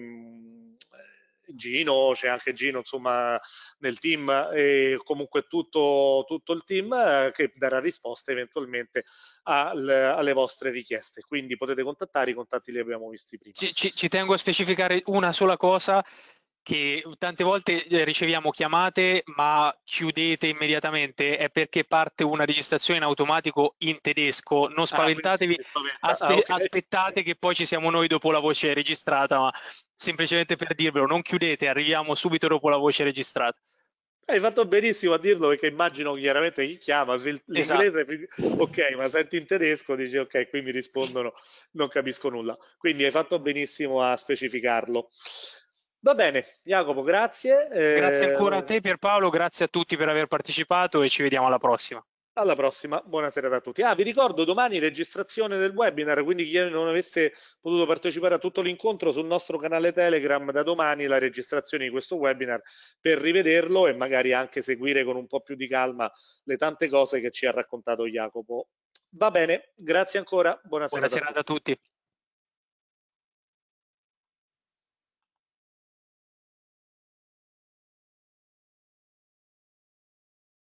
Gino, c'è anche Gino insomma nel team e comunque tutto, tutto il team eh, che darà risposta eventualmente al, alle vostre richieste. Quindi potete contattare, i contatti li abbiamo visti prima. Ci, ci, ci tengo a specificare una sola cosa che tante volte eh, riceviamo chiamate ma chiudete immediatamente è perché parte una registrazione in automatico in tedesco non ah, spaventatevi ah, spaventa. aspe ah, okay. aspettate che poi ci siamo noi dopo la voce registrata ma semplicemente per dirvelo non chiudete arriviamo subito dopo la voce registrata hai fatto benissimo a dirlo perché immagino chiaramente chi chiama esatto. l'inglese, esatto. ok, ma senti in tedesco, dici ok, qui mi rispondono, non capisco nulla. Quindi hai fatto benissimo a specificarlo. Va bene, Jacopo, grazie. Eh, grazie ancora a te Pierpaolo, grazie a tutti per aver partecipato e ci vediamo alla prossima. Alla prossima, buonasera a tutti. Ah, vi ricordo domani registrazione del webinar, quindi chi non avesse potuto partecipare a tutto l'incontro sul nostro canale Telegram da domani la registrazione di questo webinar per rivederlo e magari anche seguire con un po' più di calma le tante cose che ci ha raccontato Jacopo. Va bene, grazie ancora, buonasera, buona a tutti. A tutti.